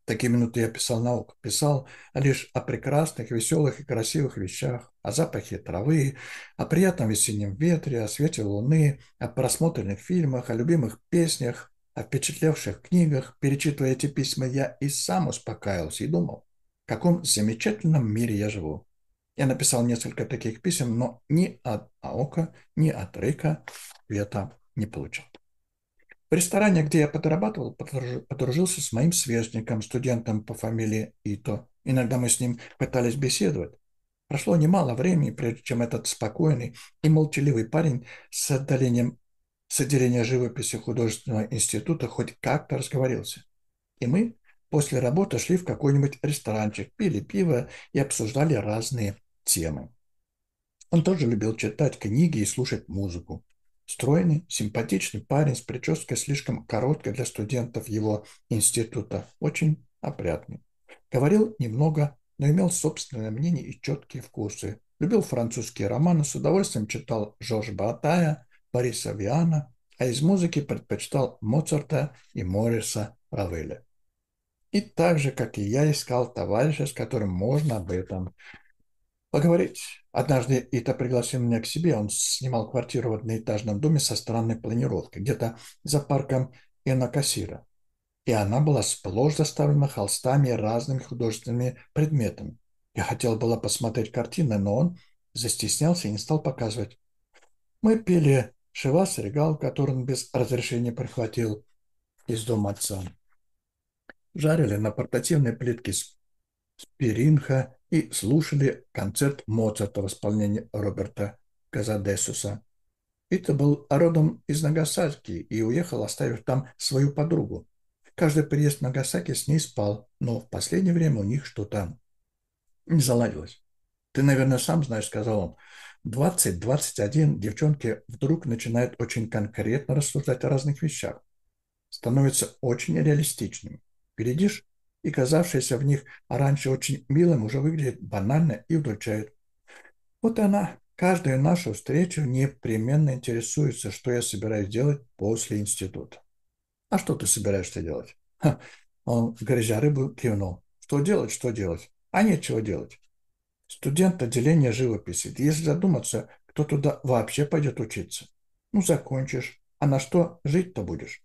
Такие минуты я писал на писал лишь о прекрасных, веселых и красивых вещах, о запахе травы, о приятном весеннем ветре, о свете луны, о просмотренных фильмах, о любимых песнях, о впечатлевших книгах. Перечитывая эти письма, я и сам успокаивался и думал, в каком замечательном мире я живу. Я написал несколько таких писем, но ни от АОКа, ни от Рыка ответа не получил. В ресторане, где я подрабатывал, подружился с моим сверстником, студентом по фамилии Ито. Иногда мы с ним пытались беседовать. Прошло немало времени, прежде чем этот спокойный и молчаливый парень с отдалением с отделения живописи художественного института хоть как-то разговорился. И мы после работы шли в какой-нибудь ресторанчик, пили пиво и обсуждали разные темы. Он тоже любил читать книги и слушать музыку. Стройный, симпатичный парень с прической слишком короткой для студентов его института, очень опрятный. Говорил немного, но имел собственное мнение и четкие вкусы. Любил французские романы, с удовольствием читал Жорж Батая, Бориса Виана, а из музыки предпочитал Моцарта и Морриса Равеля. И так же, как и я, искал товарища, с которым можно об этом поговорить. Однажды Ита пригласил меня к себе. Он снимал квартиру в одноэтажном доме со странной планировкой, где-то за парком Энакасира. И она была сплошь заставлена холстами и разными художественными предметами. Я хотел было посмотреть картины, но он застеснялся и не стал показывать. Мы пили шивас регал, который он без разрешения прихватил из дома отца. Жарили на портативной плитке спиринха и слушали концерт Моцарта в исполнении Роберта Казадесуса. Ита был родом из Нагасаки и уехал, оставив там свою подругу. Каждый приезд в Нагасаки с ней спал, но в последнее время у них что-то не заладилось. «Ты, наверное, сам знаешь», — сказал он. «20-21 девчонки вдруг начинают очень конкретно рассуждать о разных вещах. Становятся очень реалистичными. Глядишь, и казавшееся в них раньше очень милым, уже выглядит банально и удручает. Вот она, каждую нашу встречу непременно интересуется, что я собираюсь делать после института. «А что ты собираешься делать?» Ха. Он, грызя рыбу, кивнул. «Что делать, что делать? А нечего делать». Студент отделения живописи. Если задуматься, кто туда вообще пойдет учиться? Ну, закончишь. А на что жить-то будешь?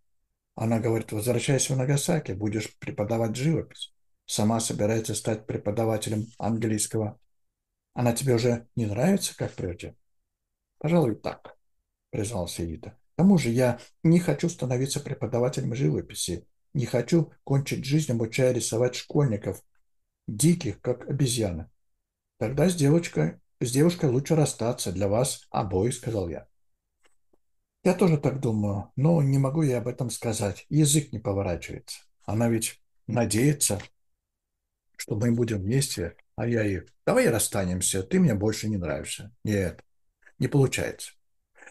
Она говорит, возвращайся в Нагасаки, будешь преподавать живопись. Сама собирается стать преподавателем английского. Она тебе уже не нравится, как прежде? Пожалуй, так, признался Ида. К тому же я не хочу становиться преподавателем живописи. Не хочу кончить жизнь, обучая рисовать школьников, диких, как обезьяны. Тогда с девочкой, с девушкой лучше расстаться для вас обоих, сказал я. Я тоже так думаю, но не могу я об этом сказать. Язык не поворачивается. Она ведь надеется, что мы будем вместе, а я ей, давай расстанемся, ты мне больше не нравишься. Нет, не получается.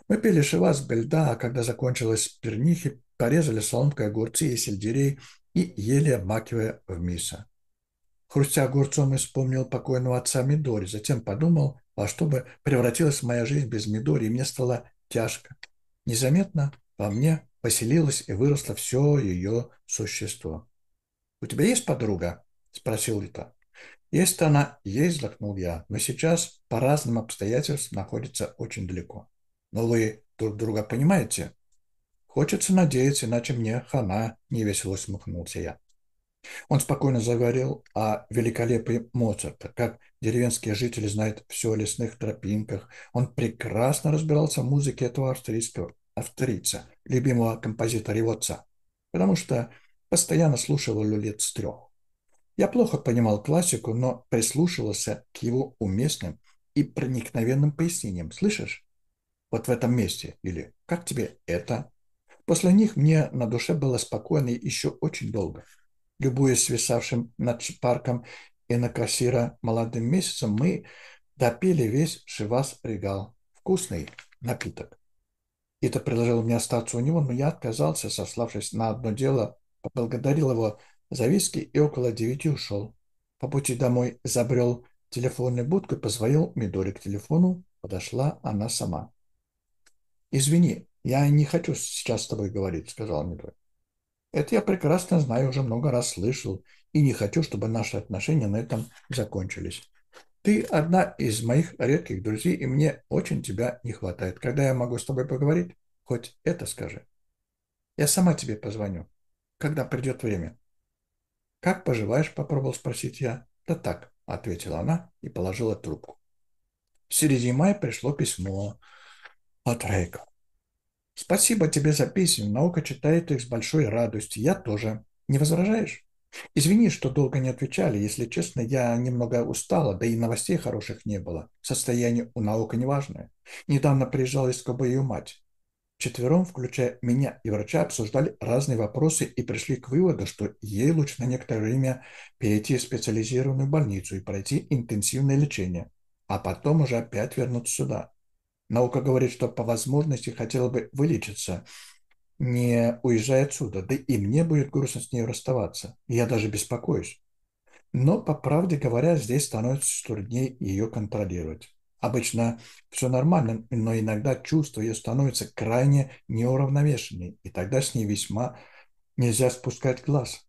Мы пили шивас бельда, а когда закончилась пернихи, порезали соломкой огурцы и сельдерей и ели, обмакивая в миса. Хрустя огурцом, и вспомнил покойного отца Мидори, затем подумал, во что бы превратилась моя жизнь без Мидори, и мне стало тяжко. Незаметно во мне поселилось и выросло все ее существо. «У тебя есть подруга?» – спросил Лита. «Есть она, есть», – вздохнул я, – «но сейчас по разным обстоятельствам находится очень далеко». «Но вы друг друга понимаете?» «Хочется надеяться, иначе мне хана», – невесело смахнулся я. Он спокойно заговорил о великолепии Моцарта, как деревенские жители знают все о лесных тропинках. Он прекрасно разбирался в музыке этого австрийского авторица, любимого композитора его отца, потому что постоянно слушал его лет с трех. Я плохо понимал классику, но прислушивался к его уместным и проникновенным пояснениям. Слышишь? Вот в этом месте. Или «Как тебе это?» После них мне на душе было спокойно еще очень долго – любуясь свисавшим над парком и на кассира молодым месяцем, мы допили весь шивас регал. Вкусный напиток. Ита предложил мне остаться у него, но я отказался, сославшись на одно дело, поблагодарил его за виски и около девяти ушел. По пути домой забрел телефонную будку и позвонил Мидори к телефону. Подошла она сама. «Извини, я не хочу сейчас с тобой говорить», — сказал Мидори. Это я прекрасно знаю, уже много раз слышал, и не хочу, чтобы наши отношения на этом закончились. Ты одна из моих редких друзей, и мне очень тебя не хватает. Когда я могу с тобой поговорить, хоть это скажи. Я сама тебе позвоню, когда придет время. Как поживаешь, попробовал спросить я. Да так, ответила она и положила трубку. В середине мая пришло письмо от Рейка. Спасибо тебе за песню. Наука читает их с большой радостью. Я тоже. Не возражаешь? Извини, что долго не отвечали. Если честно, я немного устала, да и новостей хороших не было. Состояние у наука неважное. Недавно приезжала из Кобы ее мать. Четвером, включая меня и врача, обсуждали разные вопросы и пришли к выводу, что ей лучше на некоторое время перейти в специализированную больницу и пройти интенсивное лечение, а потом уже опять вернуться сюда. Наука говорит, что по возможности хотела бы вылечиться, не уезжая отсюда. Да и мне будет грустно с ней расставаться. Я даже беспокоюсь. Но, по правде говоря, здесь становится труднее ее контролировать. Обычно все нормально, но иногда чувство ее становится крайне неуравновешенной, и тогда с ней весьма нельзя спускать глаз,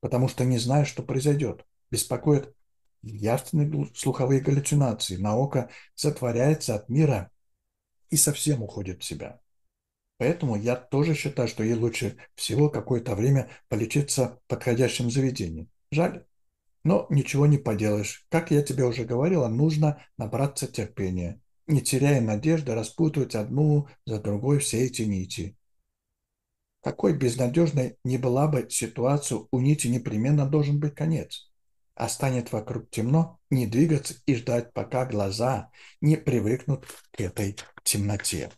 потому что не знаешь, что произойдет. Беспокоит явственные слуховые галлюцинации, на око затворяется от мира и совсем уходит в себя. Поэтому я тоже считаю, что ей лучше всего какое-то время полечиться в подходящем заведении. Жаль, но ничего не поделаешь. Как я тебе уже говорила, нужно набраться терпения, не теряя надежды распутывать одну за другой все эти нити. Какой безнадежной ни была бы ситуация, у нити непременно должен быть конец а станет вокруг темно, не двигаться и ждать, пока глаза не привыкнут к этой темноте.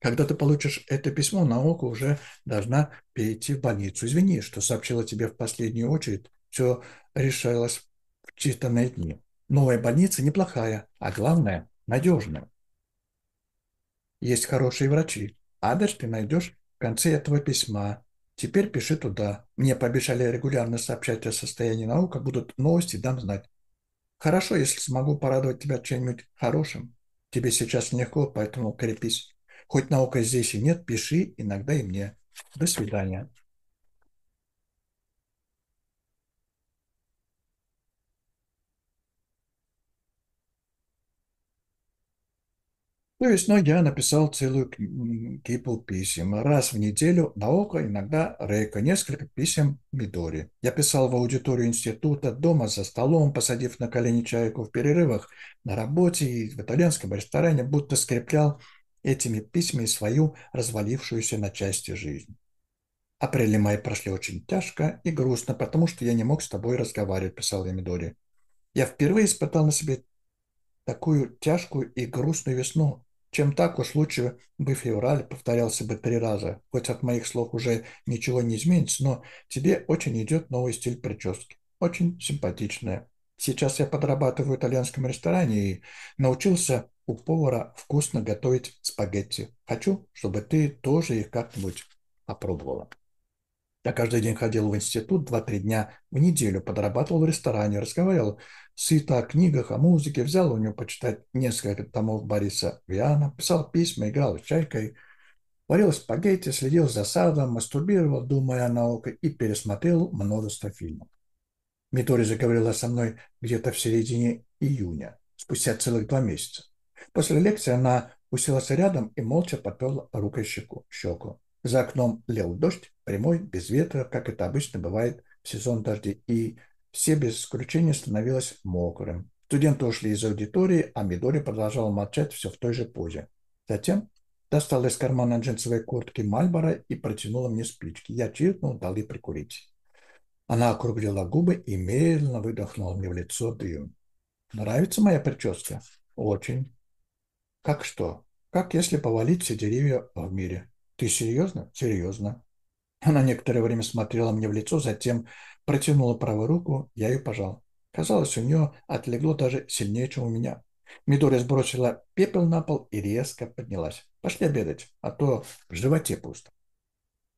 Когда ты получишь это письмо, наука уже должна перейти в больницу. Извини, что сообщила тебе в последнюю очередь. Все решалось в читанные дни. Новая больница неплохая, а главное – надежная. Есть хорошие врачи. Адрес ты найдешь в конце этого письма. Теперь пиши туда. Мне пообещали регулярно сообщать о состоянии наука, будут новости, дам знать. Хорошо, если смогу порадовать тебя чем-нибудь хорошим. Тебе сейчас легко, поэтому крепись. Хоть наука здесь и нет, пиши иногда и мне. До свидания. То есть, ну, я написал целую кипу писем. Раз в неделю на око, иногда рейка, несколько писем Мидори. Я писал в аудиторию института, дома, за столом, посадив на колени чайку в перерывах, на работе и в итальянском ресторане, будто скреплял этими письмами свою развалившуюся на части жизнь. Апрель и май прошли очень тяжко и грустно, потому что я не мог с тобой разговаривать, писал я Мидори. Я впервые испытал на себе такую тяжкую и грустную весну, чем так, уж лучше бы февраль повторялся бы три раза. Хоть от моих слов уже ничего не изменится, но тебе очень идет новый стиль прически. Очень симпатичная. Сейчас я подрабатываю в итальянском ресторане и научился у повара вкусно готовить спагетти. Хочу, чтобы ты тоже их как-нибудь опробовала. Я каждый день ходил в институт 2-3 дня в неделю, подрабатывал в ресторане, разговаривал с Ита о книгах, о музыке, взял у него почитать несколько томов Бориса Виана, писал письма, играл с чайкой, варил спагетти, следил за садом, мастурбировал, думая о науке и пересмотрел множество фильмов. Митори заговорила со мной где-то в середине июня, спустя целых два месяца. После лекции она уселась рядом и молча подперла рукой щеку. щеку. За окном лел дождь, прямой, без ветра, как это обычно бывает в сезон дождей. И все без исключения становилось мокрым. Студенты ушли из аудитории, а Мидори продолжал молчать все в той же позе. Затем достала из кармана джинсовой куртки Мальбора и протянула мне спички. Я чиркнул, дал ей прикурить. Она округлила губы и медленно выдохнула мне в лицо дым. «Нравится моя прическа?» «Очень». «Как что?» «Как если повалить все деревья в мире?» «Ты серьезно?» «Серьезно». Она некоторое время смотрела мне в лицо, затем протянула правую руку, я ее пожал. Казалось, у нее отлегло даже сильнее, чем у меня. Мидори сбросила пепел на пол и резко поднялась. «Пошли обедать, а то в животе пусто».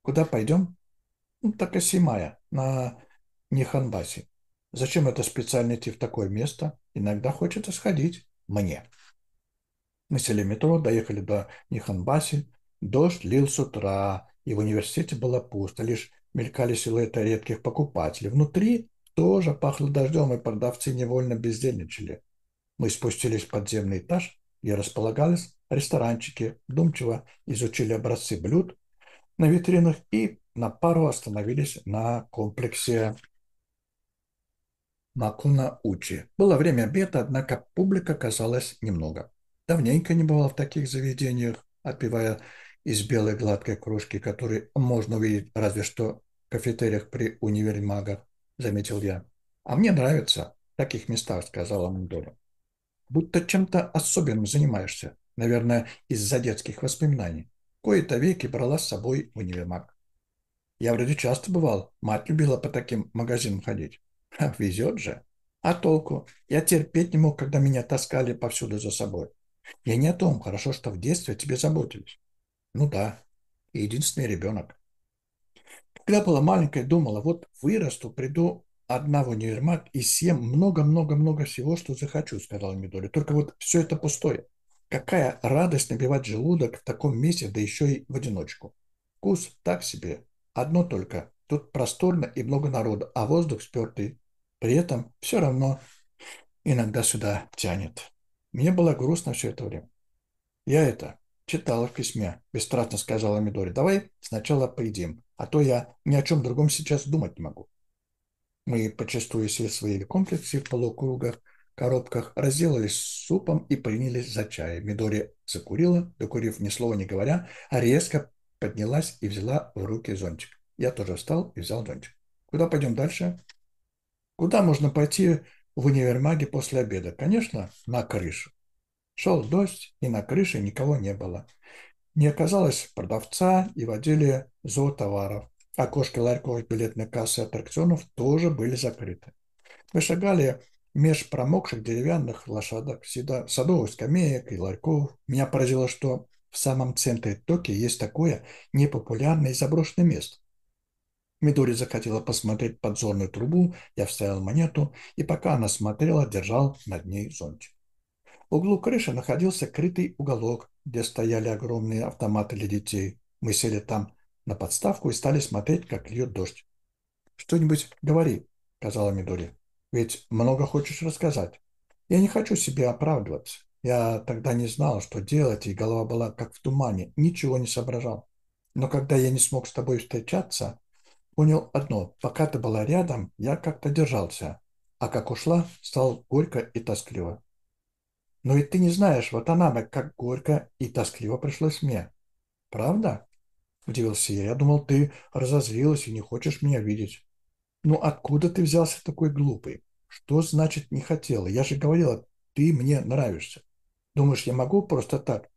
«Куда пойдем?» ну, «Так и Симая, на Ниханбасе. Зачем это специально идти в такое место? Иногда хочется сходить. Мне». Мы сели метро, доехали до Ниханбаси. Дождь лил с утра, и в университете было пусто, лишь мелькали силуэты редких покупателей. Внутри тоже пахло дождем, и продавцы невольно бездельничали. Мы спустились в подземный этаж, где располагались ресторанчики, вдумчиво изучили образцы блюд на витринах и на пару остановились на комплексе Макуна Учи. Было время обеда, однако публика казалось немного. Давненько не бывал в таких заведениях, отпивая из белой гладкой кружки, который можно увидеть разве что в кафетериях при универмагах, заметил я. А мне нравится в таких местах, сказала Мандора. Будто чем-то особенным занимаешься, наверное, из-за детских воспоминаний. Кое-то веки брала с собой в универмаг. Я вроде часто бывал, мать любила по таким магазинам ходить. Ха, везет же. А толку? Я терпеть не мог, когда меня таскали повсюду за собой. Я не о том, хорошо, что в детстве тебе заботились. Ну да, единственный ребенок. Когда была маленькая, думала, вот вырасту, приду одна в универмаг и съем много-много-много всего, что захочу, сказала Мидори. Только вот все это пустое. Какая радость набивать желудок в таком месте, да еще и в одиночку. Вкус так себе. Одно только. Тут просторно и много народу, а воздух спертый. При этом все равно иногда сюда тянет. Мне было грустно все это время. Я это читала в письме, бесстрастно сказала Мидори. Давай сначала поедим, а то я ни о чем другом сейчас думать не могу. Мы почастую в свои комплексы в полукругах, коробках, разделались супом и принялись за чай. Мидори закурила, докурив ни слова не говоря, а резко поднялась и взяла в руки зонтик. Я тоже встал и взял зонтик. Куда пойдем дальше? Куда можно пойти в универмаге после обеда? Конечно, на крышу. Шел дождь, и на крыше никого не было. Не оказалось продавца и в отделе зоотоваров. Окошки ларьков, билетной кассы и аттракционов тоже были закрыты. Мы шагали меж промокших деревянных лошадок, всегда садовых скамеек и ларьков. Меня поразило, что в самом центре Токио есть такое непопулярное и заброшенное место. Мидори захотела посмотреть подзорную трубу, я вставил монету, и пока она смотрела, держал над ней зонтик углу крыши находился крытый уголок, где стояли огромные автоматы для детей. Мы сели там на подставку и стали смотреть, как льет дождь. «Что-нибудь говори», — сказала Мидори. «Ведь много хочешь рассказать. Я не хочу себе оправдываться. Я тогда не знал, что делать, и голова была как в тумане, ничего не соображал. Но когда я не смог с тобой встречаться, понял одно. Пока ты была рядом, я как-то держался, а как ушла, стал горько и тоскливо. Но ну ведь ты не знаешь, вот она, как горько и тоскливо пришлось мне. Правда? Удивился я. Я думал, ты разозлилась и не хочешь меня видеть. Ну откуда ты взялся такой глупый? Что значит не хотела? Я же говорила, ты мне нравишься. Думаешь, я могу просто так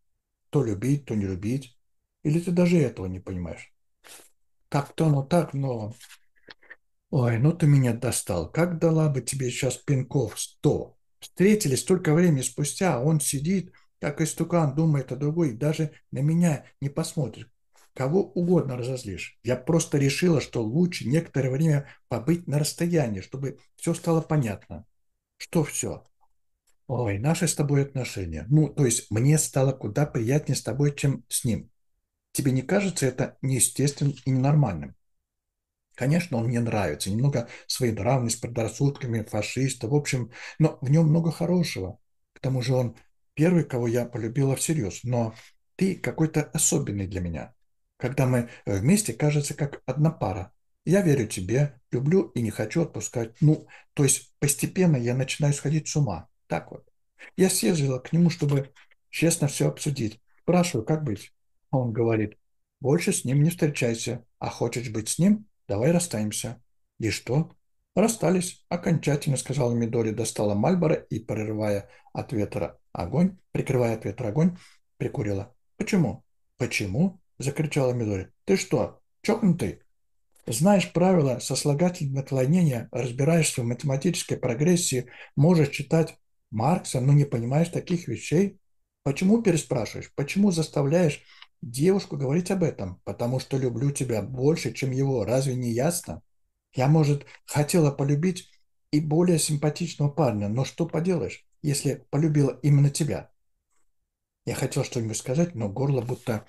то любить, то не любить? Или ты даже этого не понимаешь? Как-то оно так, но... Ой, ну ты меня достал. Как дала бы тебе сейчас пинков сто, Встретились столько времени спустя, он сидит, как истукан, думает о другой, даже на меня не посмотрит. Кого угодно разозлишь. Я просто решила, что лучше некоторое время побыть на расстоянии, чтобы все стало понятно. Что все? Ой, наши с тобой отношения. Ну, то есть мне стало куда приятнее с тобой, чем с ним. Тебе не кажется это неестественным и ненормальным? Конечно, он мне нравится, немного своенравный, с предрассудками, фашиста, в общем, но в нем много хорошего. К тому же он первый, кого я полюбила всерьез, но ты какой-то особенный для меня. Когда мы э, вместе, кажется, как одна пара. Я верю тебе, люблю и не хочу отпускать. Ну, то есть постепенно я начинаю сходить с ума. Так вот. Я съездила к нему, чтобы честно все обсудить. Спрашиваю, как быть? Он говорит, больше с ним не встречайся. А хочешь быть с ним? давай расстанемся. И что? Расстались, окончательно сказала Мидори, достала Мальбора и, прерывая от ветра огонь, прикрывая от ветра огонь, прикурила. Почему? Почему? Закричала Мидори. Ты что, чокнутый? Знаешь правила сослагательного наклонения, разбираешься в математической прогрессии, можешь читать Маркса, но не понимаешь таких вещей? Почему переспрашиваешь? Почему заставляешь девушку говорить об этом, потому что люблю тебя больше, чем его. Разве не ясно? Я, может, хотела полюбить и более симпатичного парня, но что поделаешь, если полюбила именно тебя? Я хотел что-нибудь сказать, но горло будто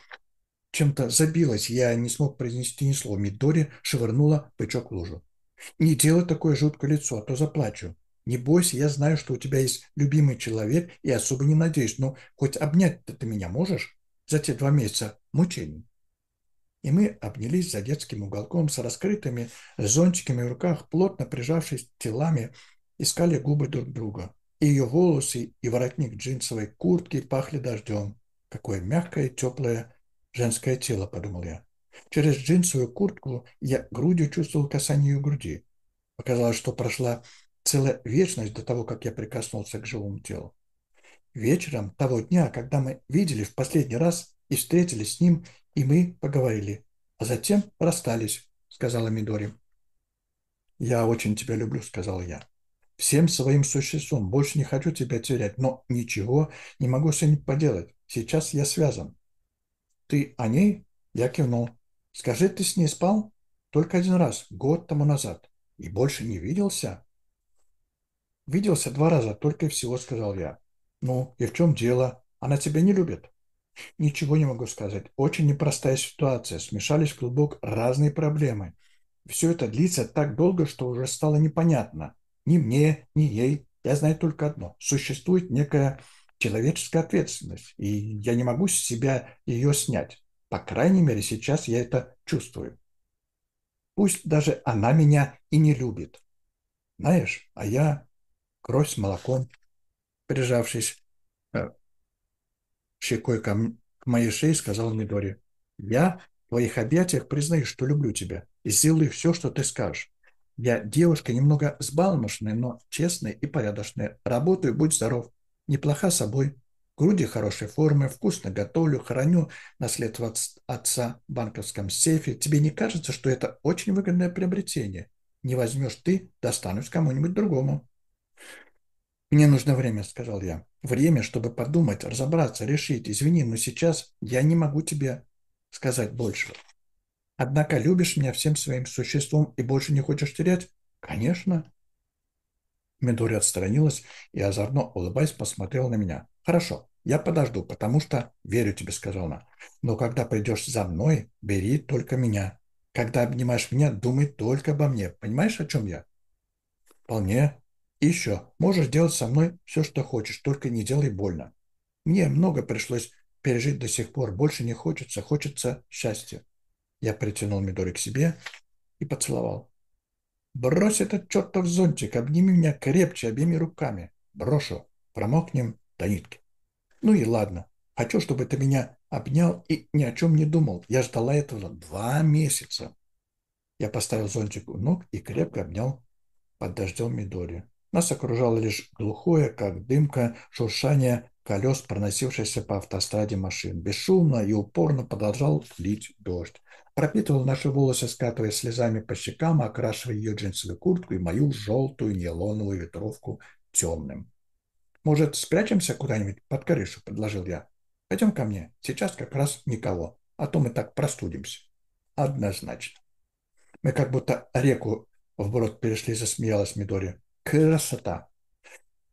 чем-то забилось. Я не смог произнести ни слова. Мидори шевырнула бычок в лужу. «Не делай такое жуткое лицо, а то заплачу. Не бойся, я знаю, что у тебя есть любимый человек, и особо не надеюсь, но хоть обнять-то ты меня можешь?» за те два месяца мучений. И мы обнялись за детским уголком с раскрытыми зонтиками в руках, плотно прижавшись телами, искали губы друг друга. И ее волосы, и воротник джинсовой куртки пахли дождем. Какое мягкое, теплое женское тело, подумал я. Через джинсовую куртку я грудью чувствовал касание ее груди. Показалось, что прошла целая вечность до того, как я прикоснулся к живому телу вечером того дня, когда мы видели в последний раз и встретились с ним, и мы поговорили, а затем расстались», — сказала Мидори. «Я очень тебя люблю», — сказал я. «Всем своим существом больше не хочу тебя терять, но ничего не могу с ним поделать. Сейчас я связан». «Ты о ней?» — я кивнул. «Скажи, ты с ней спал?» «Только один раз, год тому назад. И больше не виделся?» «Виделся два раза, только и всего», — сказал я. Ну, и в чем дело? Она тебя не любит. Ничего не могу сказать. Очень непростая ситуация. Смешались в клубок разные проблемы. Все это длится так долго, что уже стало непонятно. Ни мне, ни ей. Я знаю только одно. Существует некая человеческая ответственность. И я не могу с себя ее снять. По крайней мере, сейчас я это чувствую. Пусть даже она меня и не любит. Знаешь, а я кровь с молоком прижавшись э, щекой к моей шее, сказал Мидори. «Я в твоих объятиях признаю, что люблю тебя и сделаю все, что ты скажешь. Я девушка немного сбалмошная, но честная и порядочная. Работаю, будь здоров, неплоха собой, груди хорошей формы, вкусно готовлю, храню наследство от отца в банковском сейфе. Тебе не кажется, что это очень выгодное приобретение? Не возьмешь ты, достанусь кому-нибудь другому. «Мне нужно время», — сказал я. «Время, чтобы подумать, разобраться, решить. Извини, но сейчас я не могу тебе сказать больше. Однако любишь меня всем своим существом и больше не хочешь терять?» «Конечно». Мидори отстранилась и, озорно улыбаясь, посмотрела на меня. «Хорошо, я подожду, потому что верю тебе», — сказала она. «Но когда придешь за мной, бери только меня. Когда обнимаешь меня, думай только обо мне. Понимаешь, о чем я?» «Вполне», и еще, можешь делать со мной все, что хочешь, только не делай больно. Мне много пришлось пережить до сих пор, больше не хочется, хочется счастья. Я притянул Мидори к себе и поцеловал. Брось этот чертов зонтик, обними меня крепче, обними руками. Брошу, промокнем до нитки. Ну и ладно, хочу, чтобы ты меня обнял и ни о чем не думал. Я ждала этого два месяца. Я поставил зонтик у ног и крепко обнял под дождем Мидори. Нас окружало лишь глухое, как дымка, шуршание колес, проносившихся по автостраде машин. Бесшумно и упорно продолжал лить дождь. Пропитывал наши волосы, скатывая слезами по щекам, окрашивая ее джинсовую куртку и мою желтую нейлоновую ветровку темным. «Может, спрячемся куда-нибудь под крышу?» – предложил я. «Пойдем ко мне. Сейчас как раз никого. А то мы так простудимся». «Однозначно». Мы как будто реку вброд перешли, засмеялась Мидори. Красота.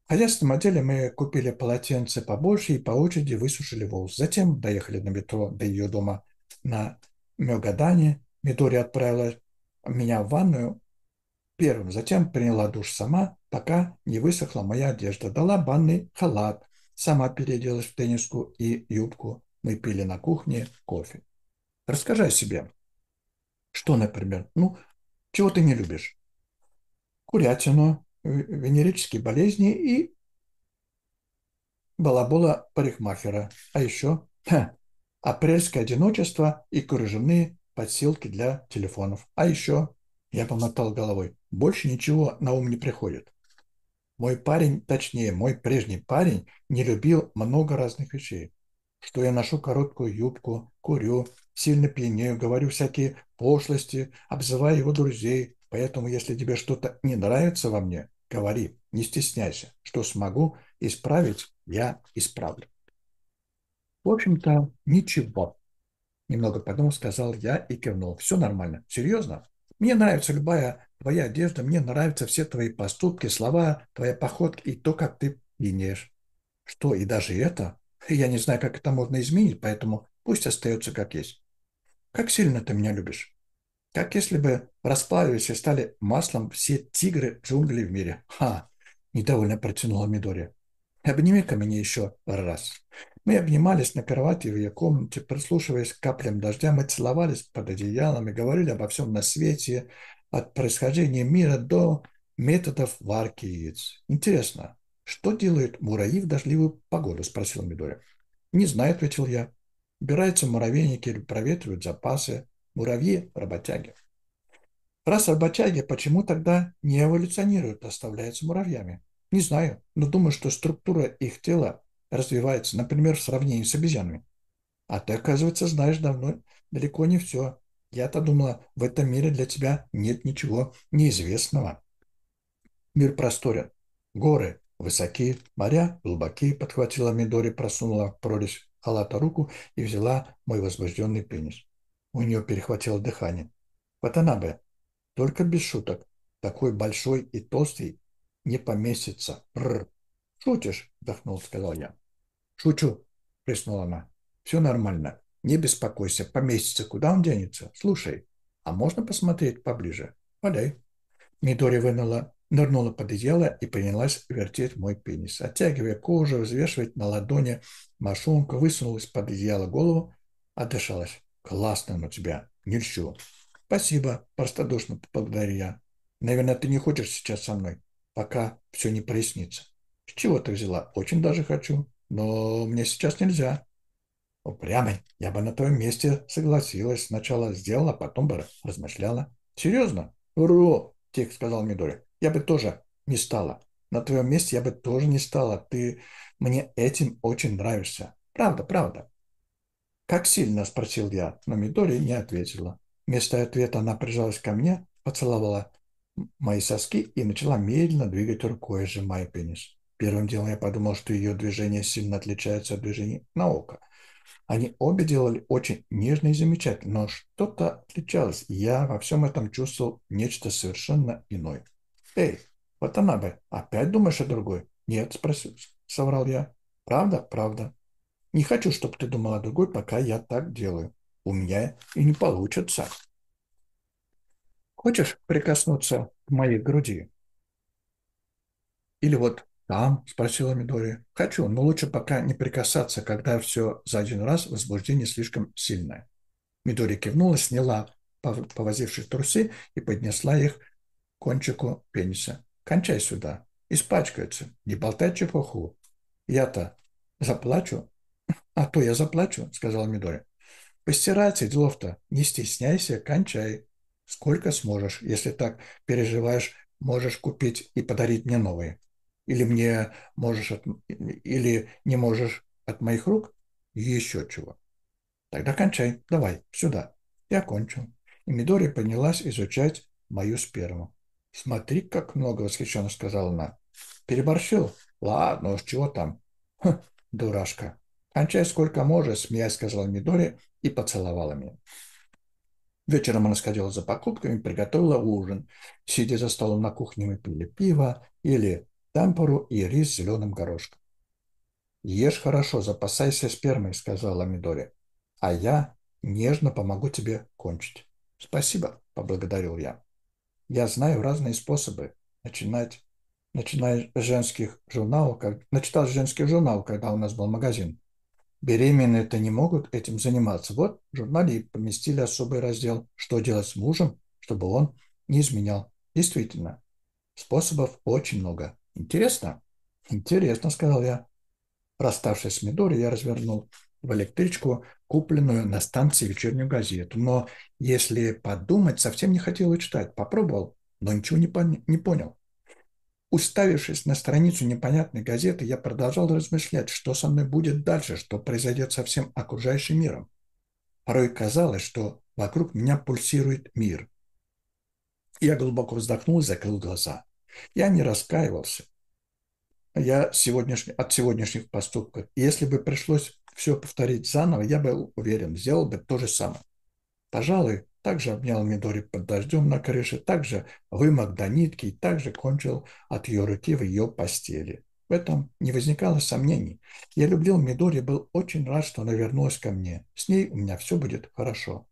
В хозяйственном отделе мы купили полотенце побольше и по очереди высушили волос. Затем доехали на метро до ее дома на Мегадане. Мидори отправила меня в ванную первым, затем приняла душ сама, пока не высохла моя одежда. Дала банный халат, сама переоделась в тенниску и юбку. Мы пили на кухне кофе. Расскажи о себе. Что, например? Ну, чего ты не любишь? Курятину, венерические болезни и балабола парикмахера, а еще ха, апрельское одиночество и кураженные подсилки для телефонов. А еще, я помотал головой, больше ничего на ум не приходит. Мой парень, точнее, мой прежний парень не любил много разных вещей. Что я ношу короткую юбку, курю, сильно пьянею, говорю всякие пошлости, обзываю его друзей. Поэтому, если тебе что-то не нравится во мне, говори, не стесняйся, что смогу исправить, я исправлю. В общем-то, ничего. Немного подумал, сказал я и кивнул. Все нормально. Серьезно? Мне нравится любая твоя одежда, мне нравятся все твои поступки, слова, твоя походка и то, как ты пьянеешь. Что, и даже это? Я не знаю, как это можно изменить, поэтому пусть остается как есть. Как сильно ты меня любишь? Как если бы расплавились и стали маслом все тигры джунглей в мире. Ха! Недовольно протянула Мидори. Обними-ка меня еще раз. Мы обнимались на кровати в ее комнате, прислушиваясь к каплям дождя, мы целовались под одеялом и говорили обо всем на свете, от происхождения мира до методов варки яиц. Интересно, что делают муравьи в дождливую погоду? Спросил Мидори. Не знаю, ответил я. Убираются муравейники или проветривают запасы муравьи, работяги. Раз работяги, почему тогда не эволюционируют, оставляются муравьями? Не знаю, но думаю, что структура их тела развивается, например, в сравнении с обезьянами. А ты, оказывается, знаешь давно далеко не все. Я-то думала, в этом мире для тебя нет ничего неизвестного. Мир просторен. Горы высоки, моря глубоки, подхватила Мидори, просунула в прорезь халата руку и взяла мой возбужденный пенис. У нее перехватило дыхание. Ватанабе, только без шуток. Такой большой и толстый не поместится. Бррр. Шутишь, вдохнул, сказал я. Шучу, приснула она. Все нормально. Не беспокойся, поместится. Куда он денется? Слушай, а можно посмотреть поближе? Подай. Мидори вынула, нырнула под одеяло и принялась вертеть мой пенис. Оттягивая кожу, взвешивать на ладони мошонку, высунулась под одеяло голову, отдышалась. Классно у тебя, не льщу. Спасибо, простодушно поблагодарю я. Наверное, ты не хочешь сейчас со мной, пока все не прояснится. С чего ты взяла? Очень даже хочу, но мне сейчас нельзя. Упрямый, я бы на твоем месте согласилась. Сначала сделала, потом бы размышляла. Серьезно? Ру. Тихо сказал Мидори. Я бы тоже не стала. На твоем месте я бы тоже не стала. Ты мне этим очень нравишься. Правда, правда. «Как сильно?» – спросил я, но Мидори не ответила. Вместо ответа она прижалась ко мне, поцеловала мои соски и начала медленно двигать рукой, сжимая пенис. Первым делом я подумал, что ее движения сильно отличаются от движений на око. Они обе делали очень нежно и замечательно, но что-то отличалось, я во всем этом чувствовал нечто совершенно иное. «Эй, вот она бы, опять думаешь о другой?» «Нет», – спросил, соврал я. «Правда, правда». Не хочу, чтобы ты думала другой, пока я так делаю. У меня и не получится. Хочешь прикоснуться к моей груди? Или вот там, спросила Мидори. Хочу, но лучше пока не прикасаться, когда все за один раз возбуждение слишком сильное. Мидори кивнула, сняла, повозившие трусы, и поднесла их к кончику пениса. Кончай сюда. Испачкается. Не болтай чепуху. Я-то заплачу, а то я заплачу, сказал Мидори. Постираться, делов-то. Не стесняйся, кончай. Сколько сможешь, если так переживаешь, можешь купить и подарить мне новые. Или мне можешь от... или не можешь от моих рук? Еще чего. Тогда кончай, давай, сюда. Я кончил. И Мидори поднялась изучать мою сперму. «Смотри, как много!» — восхищенно сказала она. «Переборщил? Ладно уж, чего там?» «Хм, дурашка!» «Кончай сколько можешь», – смеясь сказала Мидори и поцеловала меня. Вечером она сходила за покупками, приготовила ужин. Сидя за столом на кухне, мы пили пиво или тампору и рис с зеленым горошком. «Ешь хорошо, запасайся спермой», – сказала Мидори. «А я нежно помогу тебе кончить». «Спасибо», – поблагодарил я. «Я знаю разные способы начинать начиная с женских журналов, как, начитал женский журнал, когда у нас был магазин беременные это не могут этим заниматься. Вот в журнале поместили особый раздел, что делать с мужем, чтобы он не изменял. Действительно, способов очень много. Интересно? Интересно, сказал я. расставшись с Мидори, я развернул в электричку, купленную на станции вечернюю газету. Но, если подумать, совсем не хотел читать. Попробовал, но ничего не, пон- не понял. Уставившись на страницу непонятной газеты, я продолжал размышлять, что со мной будет дальше, что произойдет со всем окружающим миром. Порой казалось, что вокруг меня пульсирует мир. Я глубоко вздохнул и закрыл глаза. Я не раскаивался. Я сегодняш... от сегодняшних поступков. если бы пришлось все повторить заново, я был уверен, сделал бы то же самое. Пожалуй, также обнял Мидори под дождем на крыше, также вымок до нитки и также кончил от ее руки в ее постели. В этом не возникало сомнений. Я любил Мидори, был очень рад, что она вернулась ко мне. С ней у меня все будет хорошо.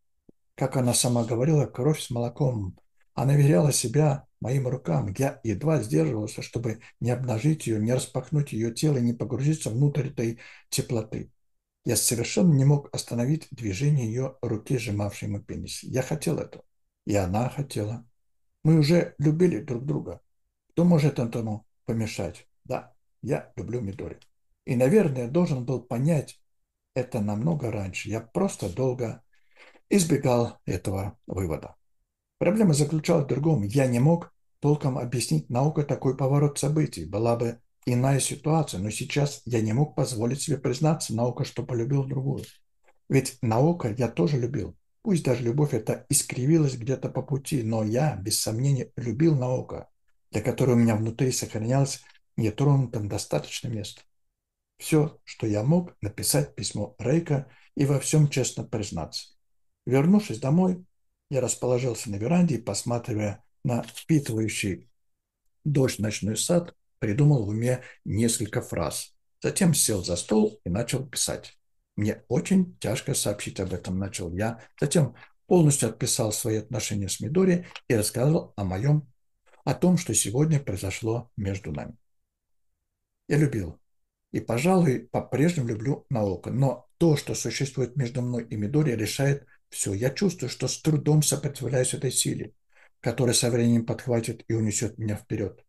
Как она сама говорила, кровь с молоком. Она веряла себя моим рукам. Я едва сдерживался, чтобы не обнажить ее, не распахнуть ее тело и не погрузиться внутрь этой теплоты. Я совершенно не мог остановить движение ее руки, сжимавшей мой пенис. Я хотел этого. И она хотела. Мы уже любили друг друга. Кто может этому помешать? Да, я люблю Мидори. И, наверное, должен был понять это намного раньше. Я просто долго избегал этого вывода. Проблема заключалась в другом. Я не мог толком объяснить наука такой поворот событий. Была бы иная ситуация, но сейчас я не мог позволить себе признаться наука, что полюбил другую. Ведь наука я тоже любил. Пусть даже любовь эта искривилась где-то по пути, но я, без сомнения, любил наука, для которой у меня внутри сохранялось нетронутым достаточно места. Все, что я мог, написать письмо Рейка и во всем честно признаться. Вернувшись домой, я расположился на веранде и, посматривая на впитывающий дождь ночной сад, придумал в уме несколько фраз. Затем сел за стол и начал писать. Мне очень тяжко сообщить об этом, начал я. Затем полностью отписал свои отношения с Мидори и рассказал о моем, о том, что сегодня произошло между нами. Я любил и, пожалуй, по-прежнему люблю науку, но то, что существует между мной и Мидори, решает все. Я чувствую, что с трудом сопротивляюсь этой силе, которая со временем подхватит и унесет меня вперед.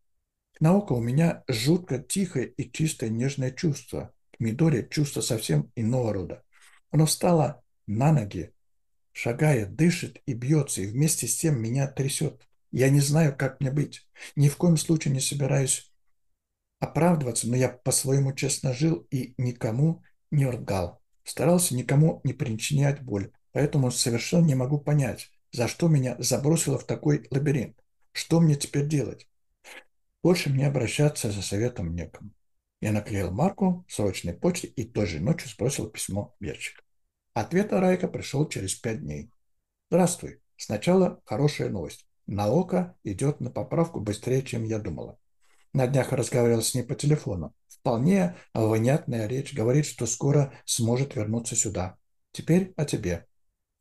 Наока у меня жутко тихое и чистое нежное чувство. К Мидоре чувство совсем иного рода. Оно встало на ноги, шагает, дышит и бьется, и вместе с тем меня трясет. Я не знаю, как мне быть. Ни в коем случае не собираюсь оправдываться, но я по-своему честно жил и никому не лгал. Старался никому не причинять боль, поэтому совершенно не могу понять, за что меня забросило в такой лабиринт. Что мне теперь делать? Больше мне обращаться за советом некому. Я наклеил марку срочной почте и той же ночью спросил письмо Берчика. Ответ Райка пришел через пять дней. «Здравствуй. Сначала хорошая новость. Наока идет на поправку быстрее, чем я думала. На днях разговаривал с ней по телефону. Вполне внятная речь говорит, что скоро сможет вернуться сюда. Теперь о тебе.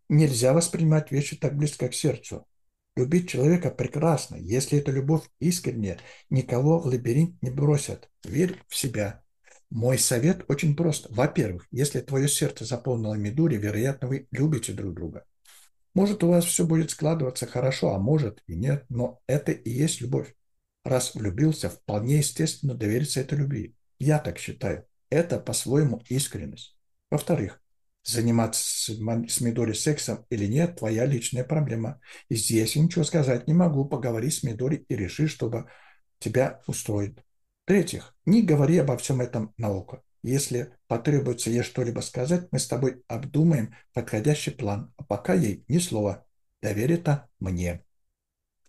Нельзя воспринимать вещи так близко к сердцу. Любить человека прекрасно. Если эта любовь искренняя, никого в лабиринт не бросят. Верь в себя. Мой совет очень прост. Во-первых, если твое сердце заполнило медури, вероятно, вы любите друг друга. Может, у вас все будет складываться хорошо, а может и нет, но это и есть любовь. Раз влюбился, вполне естественно довериться этой любви. Я так считаю. Это по-своему искренность. Во-вторых, заниматься с Мидори сексом или нет, твоя личная проблема. И здесь я ничего сказать не могу. Поговори с Мидори и реши, чтобы тебя устроит. В-третьих, не говори обо всем этом науку. Если потребуется ей что-либо сказать, мы с тобой обдумаем подходящий план, а пока ей ни слова. Доверь это мне.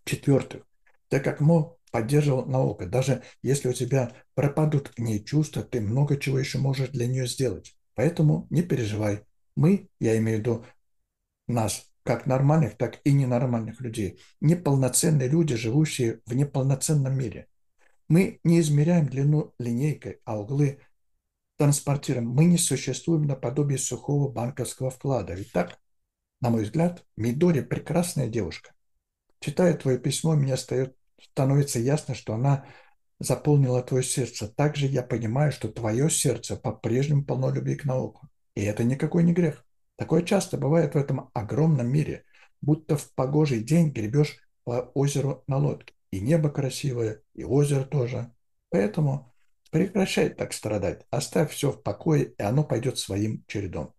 В-четвертых, так как мы поддерживал наука, даже если у тебя пропадут к ней чувства, ты много чего еще можешь для нее сделать. Поэтому не переживай. Мы, я имею в виду нас, как нормальных, так и ненормальных людей, неполноценные люди, живущие в неполноценном мире. Мы не измеряем длину линейкой, а углы транспортируем. Мы не существуем наподобие сухого банковского вклада. Ведь так, на мой взгляд, Мидори прекрасная девушка. Читая твое письмо, мне стает, становится ясно, что она Заполнило твое сердце, также я понимаю, что твое сердце по-прежнему полно любви к науку. И это никакой не грех. Такое часто бывает в этом огромном мире, будто в погожий день гребешь по озеру на лодке. И небо красивое, и озеро тоже. Поэтому прекращай так страдать, оставь все в покое, и оно пойдет своим чередом.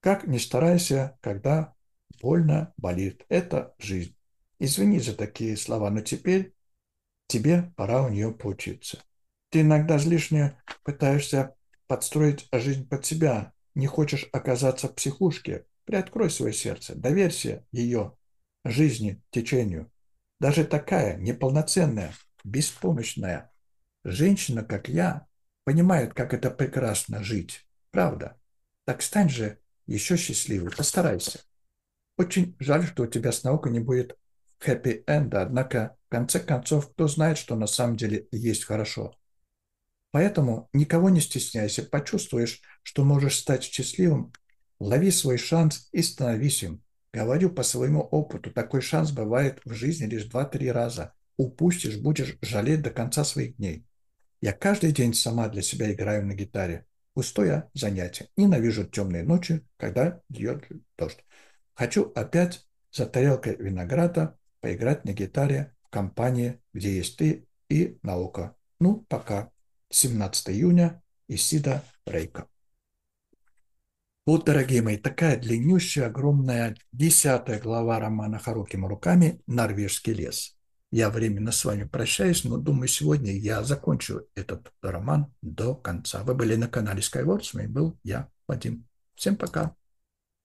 Как не старайся, когда больно, болит. Это жизнь. Извини за такие слова, но теперь тебе пора у нее поучиться. Ты иногда излишне пытаешься подстроить жизнь под себя, не хочешь оказаться в психушке, приоткрой свое сердце, доверься ее жизни, течению. Даже такая неполноценная, беспомощная женщина, как я, понимает, как это прекрасно жить. Правда. Так стань же еще счастливой, постарайся. Очень жаль, что у тебя с наукой не будет хэппи-энда, однако в конце концов, кто знает, что на самом деле есть хорошо. Поэтому никого не стесняйся, почувствуешь, что можешь стать счастливым, лови свой шанс и становись им. Говорю по своему опыту, такой шанс бывает в жизни лишь два-три раза. Упустишь, будешь жалеть до конца своих дней. Я каждый день сама для себя играю на гитаре. Пустое занятие. Ненавижу темные ночи, когда льет дождь. Хочу опять за тарелкой винограда поиграть на гитаре компания, где есть ты и наука. Ну, пока. 17 июня, Исида Рейка. Вот, дорогие мои, такая длиннющая, огромная, десятая глава романа «Хорокими руками» «Норвежский лес». Я временно с вами прощаюсь, но думаю, сегодня я закончу этот роман до конца. Вы были на канале Skyward, с вами был я, Вадим. Всем пока.